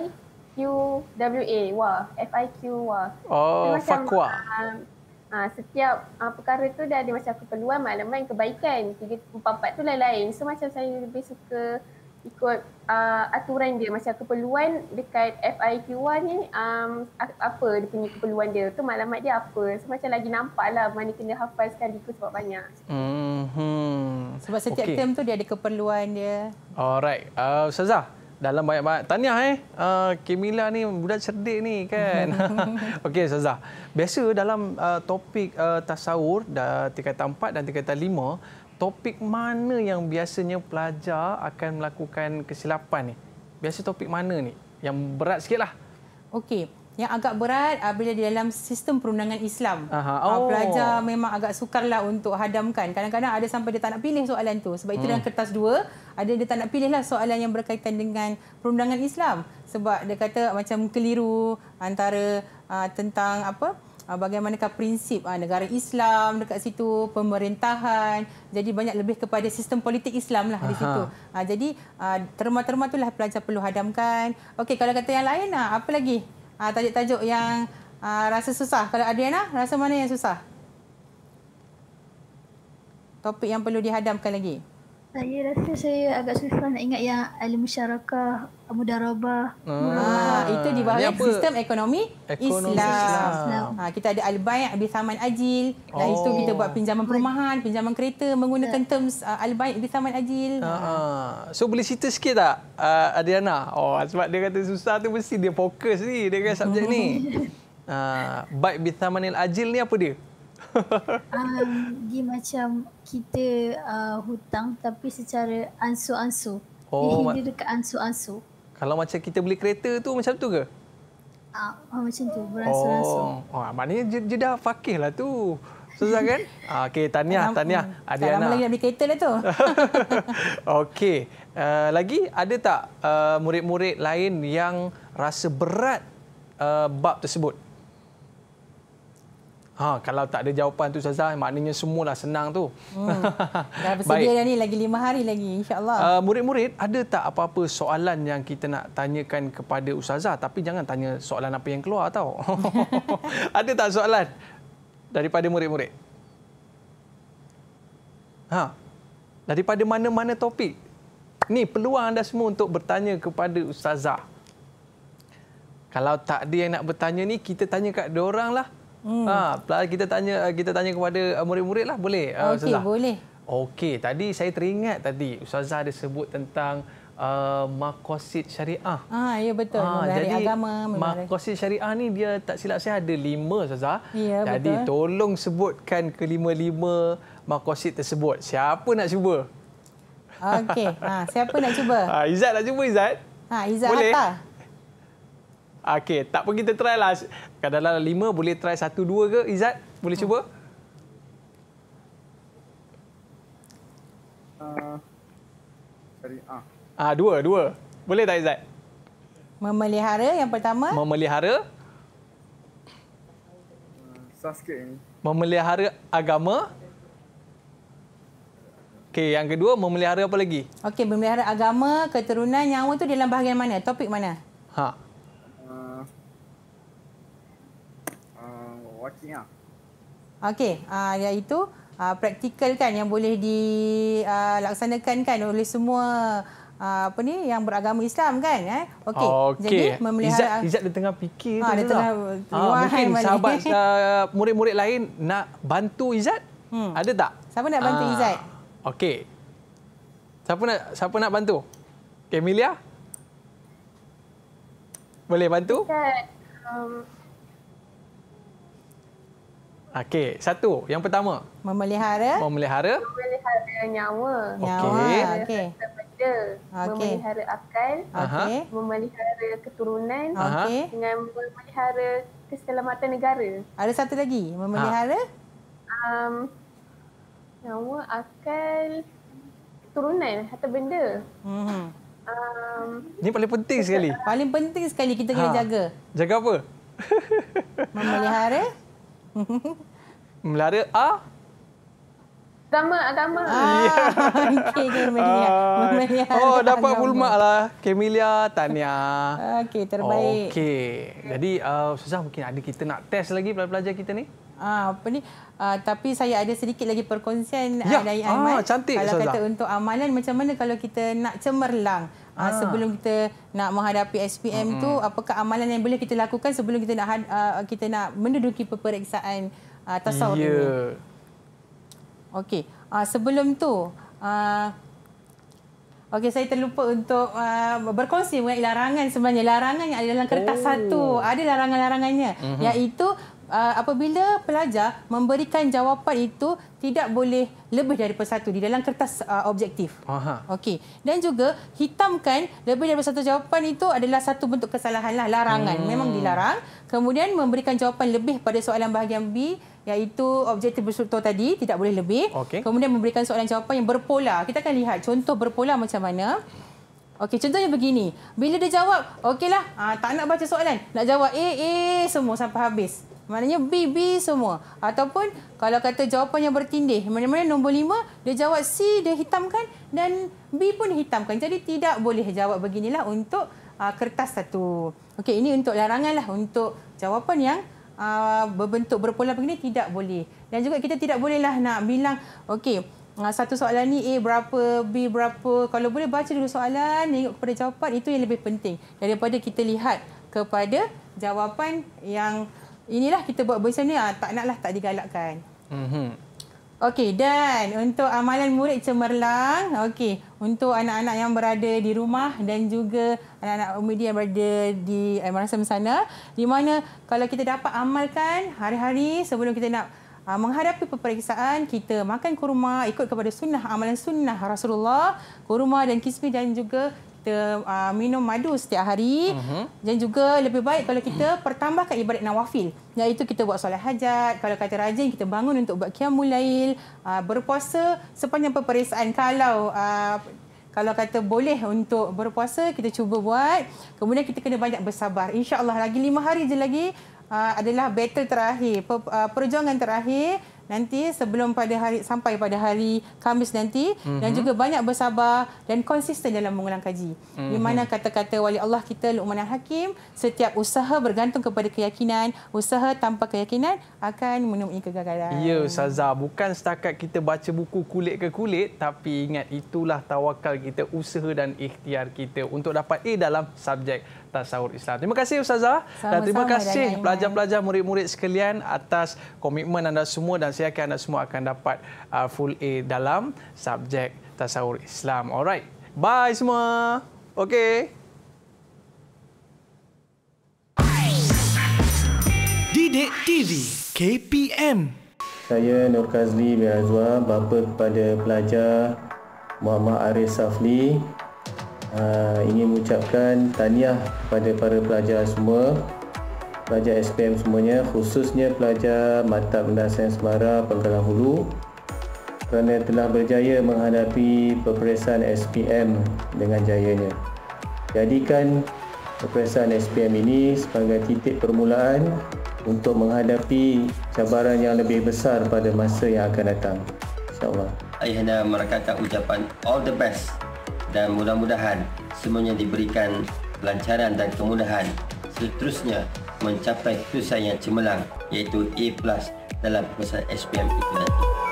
FIQWA, wah, FIQ wah. Oh, fakwa. Uh, uh, setiap uh, perkara tu dah ada macam keperluan, maklumat, kebaikan. Tiga, empat, empat tu lain-lain. So macam saya lebih suka ikut uh, aturan dia macam keperluan dekat FIQ ni um, apa dia punya keperluan dia tu maklumat dia apa so, macam lagi nampak lah mana kena hafal sekali tu sebab banyak mm-hmm. sebab setiap okay. term tu dia ada keperluan dia alright uh, Ustazah dalam banyak-banyak. Tahniah eh. Uh, ah, Kimila ni budak cerdik ni kan. [laughs] Okey Ustazah. Biasa dalam uh, topik uh, ah, tasawur dah tingkatan 4 dan tingkatan 5, topik mana yang biasanya pelajar akan melakukan kesilapan ni? Biasa topik mana ni yang berat sikitlah? Okey, yang agak berat uh, bila di dalam sistem perundangan Islam. Aha. Ah, oh. pelajar memang agak sukarlah untuk hadamkan. Kadang-kadang ada sampai dia tak nak pilih soalan tu. Sebab hmm. itu dalam hmm. kertas dua, ada dia tak nak pilihlah soalan yang berkaitan dengan perundangan Islam. Sebab dia kata macam keliru antara uh, tentang apa ah, bagaimanakah prinsip negara Islam dekat situ pemerintahan jadi banyak lebih kepada sistem politik Islam lah di Aha. situ jadi terma-terma itulah pelajar perlu hadamkan okey kalau kata yang lain apa lagi uh, tajuk-tajuk yang uh, rasa susah. Kalau Adriana, rasa mana yang susah? Topik yang perlu dihadamkan lagi. Topik yang perlu dihadamkan lagi. Saya rasa saya agak susah nak ingat yang Al-Musyarakah, Mudarabah. Ah, Mudarabah. itu di bawah sistem ekonomi, ekonomi Islam. Islam. Ha, kita ada Al-Bai' saman Ajil. Oh. Lepas itu kita buat pinjaman perumahan, pinjaman kereta menggunakan yeah. terms uh, ah, Al-Bai' Abisaman Ajil. Uh-huh. So boleh cerita sikit tak uh, Adriana? Oh, sebab dia kata susah tu mesti dia fokus ni dengan subjek ni. Uh, [laughs] Baik Bithamanil Ajil ni apa dia? Ah, dia macam kita uh, hutang tapi secara ansu-ansu. Oh, dia, dia dekat ansu-ansu. Kalau macam kita beli kereta tu macam tu ke? Uh, oh, macam tu, beransu-ansu. Oh, oh, maknanya dia, dia dah fakih lah tu. Susah kan? [laughs] Ah, Okey, tanya tahniah. Adiana. Tak lama lagi beli kereta lah tu. [laughs] Okey. Uh, lagi, ada tak uh, murid-murid lain yang rasa berat uh, bab tersebut? Ha, kalau tak ada jawapan tu Ustazah, maknanya semulalah senang tu. Hmm. [laughs] Dah bersedia ni, lagi lima hari lagi insyaAllah. Uh, murid-murid, ada tak apa-apa soalan yang kita nak tanyakan kepada Ustazah? Tapi jangan tanya soalan apa yang keluar tau. [laughs] ada tak soalan daripada murid-murid? Ha, daripada mana-mana topik? Ni peluang anda semua untuk bertanya kepada Ustazah. Kalau tak ada yang nak bertanya ni, kita tanya kat dia lah. Hmm. Ha, kita tanya ah, kita tanya kepada ah, murid-murid lah boleh. Okey uh, boleh. Okey tadi saya teringat tadi Ustazah ada sebut tentang uh, makosid syariah. Ah ya betul. Ha, jadi agama, makosid syariah ni dia tak silap saya ada lima Ustazah. Ya, jadi betul. tolong sebutkan kelima-lima makosid tersebut. Siapa nak cuba? Okey. Ha, siapa nak cuba? Ha, Izzat nak cuba Izzat. Ha, Izzat boleh. Hatta. Okey, tak pun kita try lah. Kadang-kadang lima boleh try satu dua ke? Izzat, boleh cuba? Uh, sorry, uh. ah. dua, dua. Boleh tak Izzat? Memelihara yang pertama. Memelihara. Hmm, Sasket ini. Memelihara agama. Okey, yang kedua memelihara apa lagi? Okey, memelihara agama, keturunan, nyawa tu dalam bahagian mana? Topik mana? Ha. Ya. Okey, uh, iaitu uh, praktikal kan yang boleh dilaksanakan ah, kan oleh semua uh, apa ni yang beragama Islam kan eh. Okey. Okay. Jadi memelihara Izat di tengah fikir ha, tu. Dia tengah, ha, mungkin mali. sahabat uh, [laughs] murid-murid lain nak bantu Izat? Hmm. Ada tak? Siapa nak bantu ha. Izat? Okey. Siapa nak siapa nak bantu? Kemilia? Okay, boleh bantu? Um, Okey, satu. Yang pertama. Memelihara. Memelihara. Memelihara nyawa. Nyawa. Okey. Okay. Okay. Memelihara akal. Okay. Memelihara keturunan. Okay. Dengan memelihara keselamatan negara. Ada satu lagi. Memelihara. Ha. Um, nyawa, akal, keturunan atau benda. Hmm. Um, Ini paling penting sekali. Paling penting sekali kita kena ha. jaga. Jaga apa? Memelihara. [laughs] Melara A. Agama, agama. Ah, [laughs] ya. okay, ah. Oh, dapat full lah. Kemilia, Tania. Okey, terbaik. Okey. Jadi, uh, Susah mungkin ada kita nak test lagi pelajar-pelajar kita ni? Ah, apa ni? Uh, tapi saya ada sedikit lagi perkongsian ya. uh, dari Ahmad. Ah, cantik, kalau Ustazah. kata untuk amalan, macam mana kalau kita nak cemerlang? ha. sebelum kita nak menghadapi SPM mm -hmm. tu apakah amalan yang boleh kita lakukan sebelum kita nak uh, kita nak menduduki peperiksaan uh, tasawuf yeah. ini. Okey. Uh, sebelum tu uh, Okey, saya terlupa untuk uh, berkongsi mengenai larangan sebenarnya. Larangan yang ada dalam kertas oh. satu. Ada larangan-larangannya. Mm -hmm. Iaitu Ah, apabila pelajar memberikan jawapan itu tidak boleh lebih daripada satu di dalam kertas uh, objektif. Okey. Dan juga hitamkan lebih daripada satu jawapan itu adalah satu bentuk kesalahan lah, larangan. Hmm. Memang dilarang. Kemudian memberikan jawapan lebih pada soalan bahagian B iaitu objektif bersyukur tadi tidak boleh lebih. Okay. Kemudian memberikan soalan jawapan yang berpola. Kita akan lihat contoh berpola macam mana. Okey, contohnya begini. Bila dia jawab, okeylah, ah, tak nak baca soalan. Nak jawab A, eh, A eh, semua sampai habis. Maknanya B, B semua. Ataupun kalau kata jawapan yang bertindih. Mana-mana nombor lima, dia jawab C, dia hitamkan. Dan B pun hitamkan. Jadi tidak boleh jawab beginilah untuk uh, kertas satu. Okey, ini untuk lah untuk jawapan yang uh, berbentuk berpola begini tidak boleh. Dan juga kita tidak bolehlah nak bilang, okey, uh, satu soalan ni A berapa, B berapa. Kalau boleh baca dulu soalan, tengok kepada jawapan, itu yang lebih penting. Daripada kita lihat kepada jawapan yang inilah kita buat bersih ni ah, tak naklah tak digalakkan. Mhm. Okey dan untuk amalan murid cemerlang okey untuk anak-anak yang berada di rumah dan juga anak-anak umidi yang berada di eh, merasa sana di mana kalau kita dapat amalkan hari-hari sebelum kita nak uh, menghadapi peperiksaan kita makan kurma ikut kepada sunnah amalan sunnah Rasulullah kurma dan kismi dan juga kita uh, minum madu setiap hari uh-huh. dan juga lebih baik kalau kita pertambahkan ibadat nawafil iaitu kita buat solat hajat kalau kata rajin kita bangun untuk buat qiyamul lail uh, berpuasa sepanjang peperiksaan kalau uh, kalau kata boleh untuk berpuasa, kita cuba buat. Kemudian kita kena banyak bersabar. InsyaAllah lagi lima hari je lagi uh, adalah battle terakhir, per, uh, perjuangan terakhir nanti sebelum pada hari sampai pada hari Khamis nanti mm-hmm. dan mhm. juga banyak bersabar dan konsisten dalam mengulang kaji. Mm-hmm. Di mhm. mana kata-kata wali Allah kita Luqman Al-Hakim setiap usaha bergantung kepada keyakinan, usaha tanpa keyakinan akan menemui kegagalan. Ya ustazah, bukan setakat kita baca buku kulit ke kulit tapi ingat itulah tawakal kita, usaha dan ikhtiar kita untuk dapat A dalam subjek atas sahur Islam. Terima kasih Ustazah sama, dan terima kasih pelajar-pelajar murid-murid sekalian atas komitmen anda semua dan saya yakin anda semua akan dapat uh, full A dalam subjek tasawur Islam. Alright. Bye semua. Okay. Didik TV KPM Saya Nur Kazli bin Azwar, bapa kepada pelajar Muhammad Arif Safli Ah, ingin mengucapkan tahniah kepada para pelajar semua pelajar SPM semuanya khususnya pelajar Mata Pendah Sains Mara Pangkalan Hulu kerana telah berjaya menghadapi peperiksaan SPM dengan jayanya jadikan peperiksaan SPM ini sebagai titik permulaan untuk menghadapi cabaran yang lebih besar pada masa yang akan datang insyaAllah Ayah dan merakata ucapan all the best dan mudah-mudahan semuanya diberikan kelancaran dan kemudahan seterusnya mencapai kesan yang cemerlang iaitu A+ dalam pusat SPM itu nanti.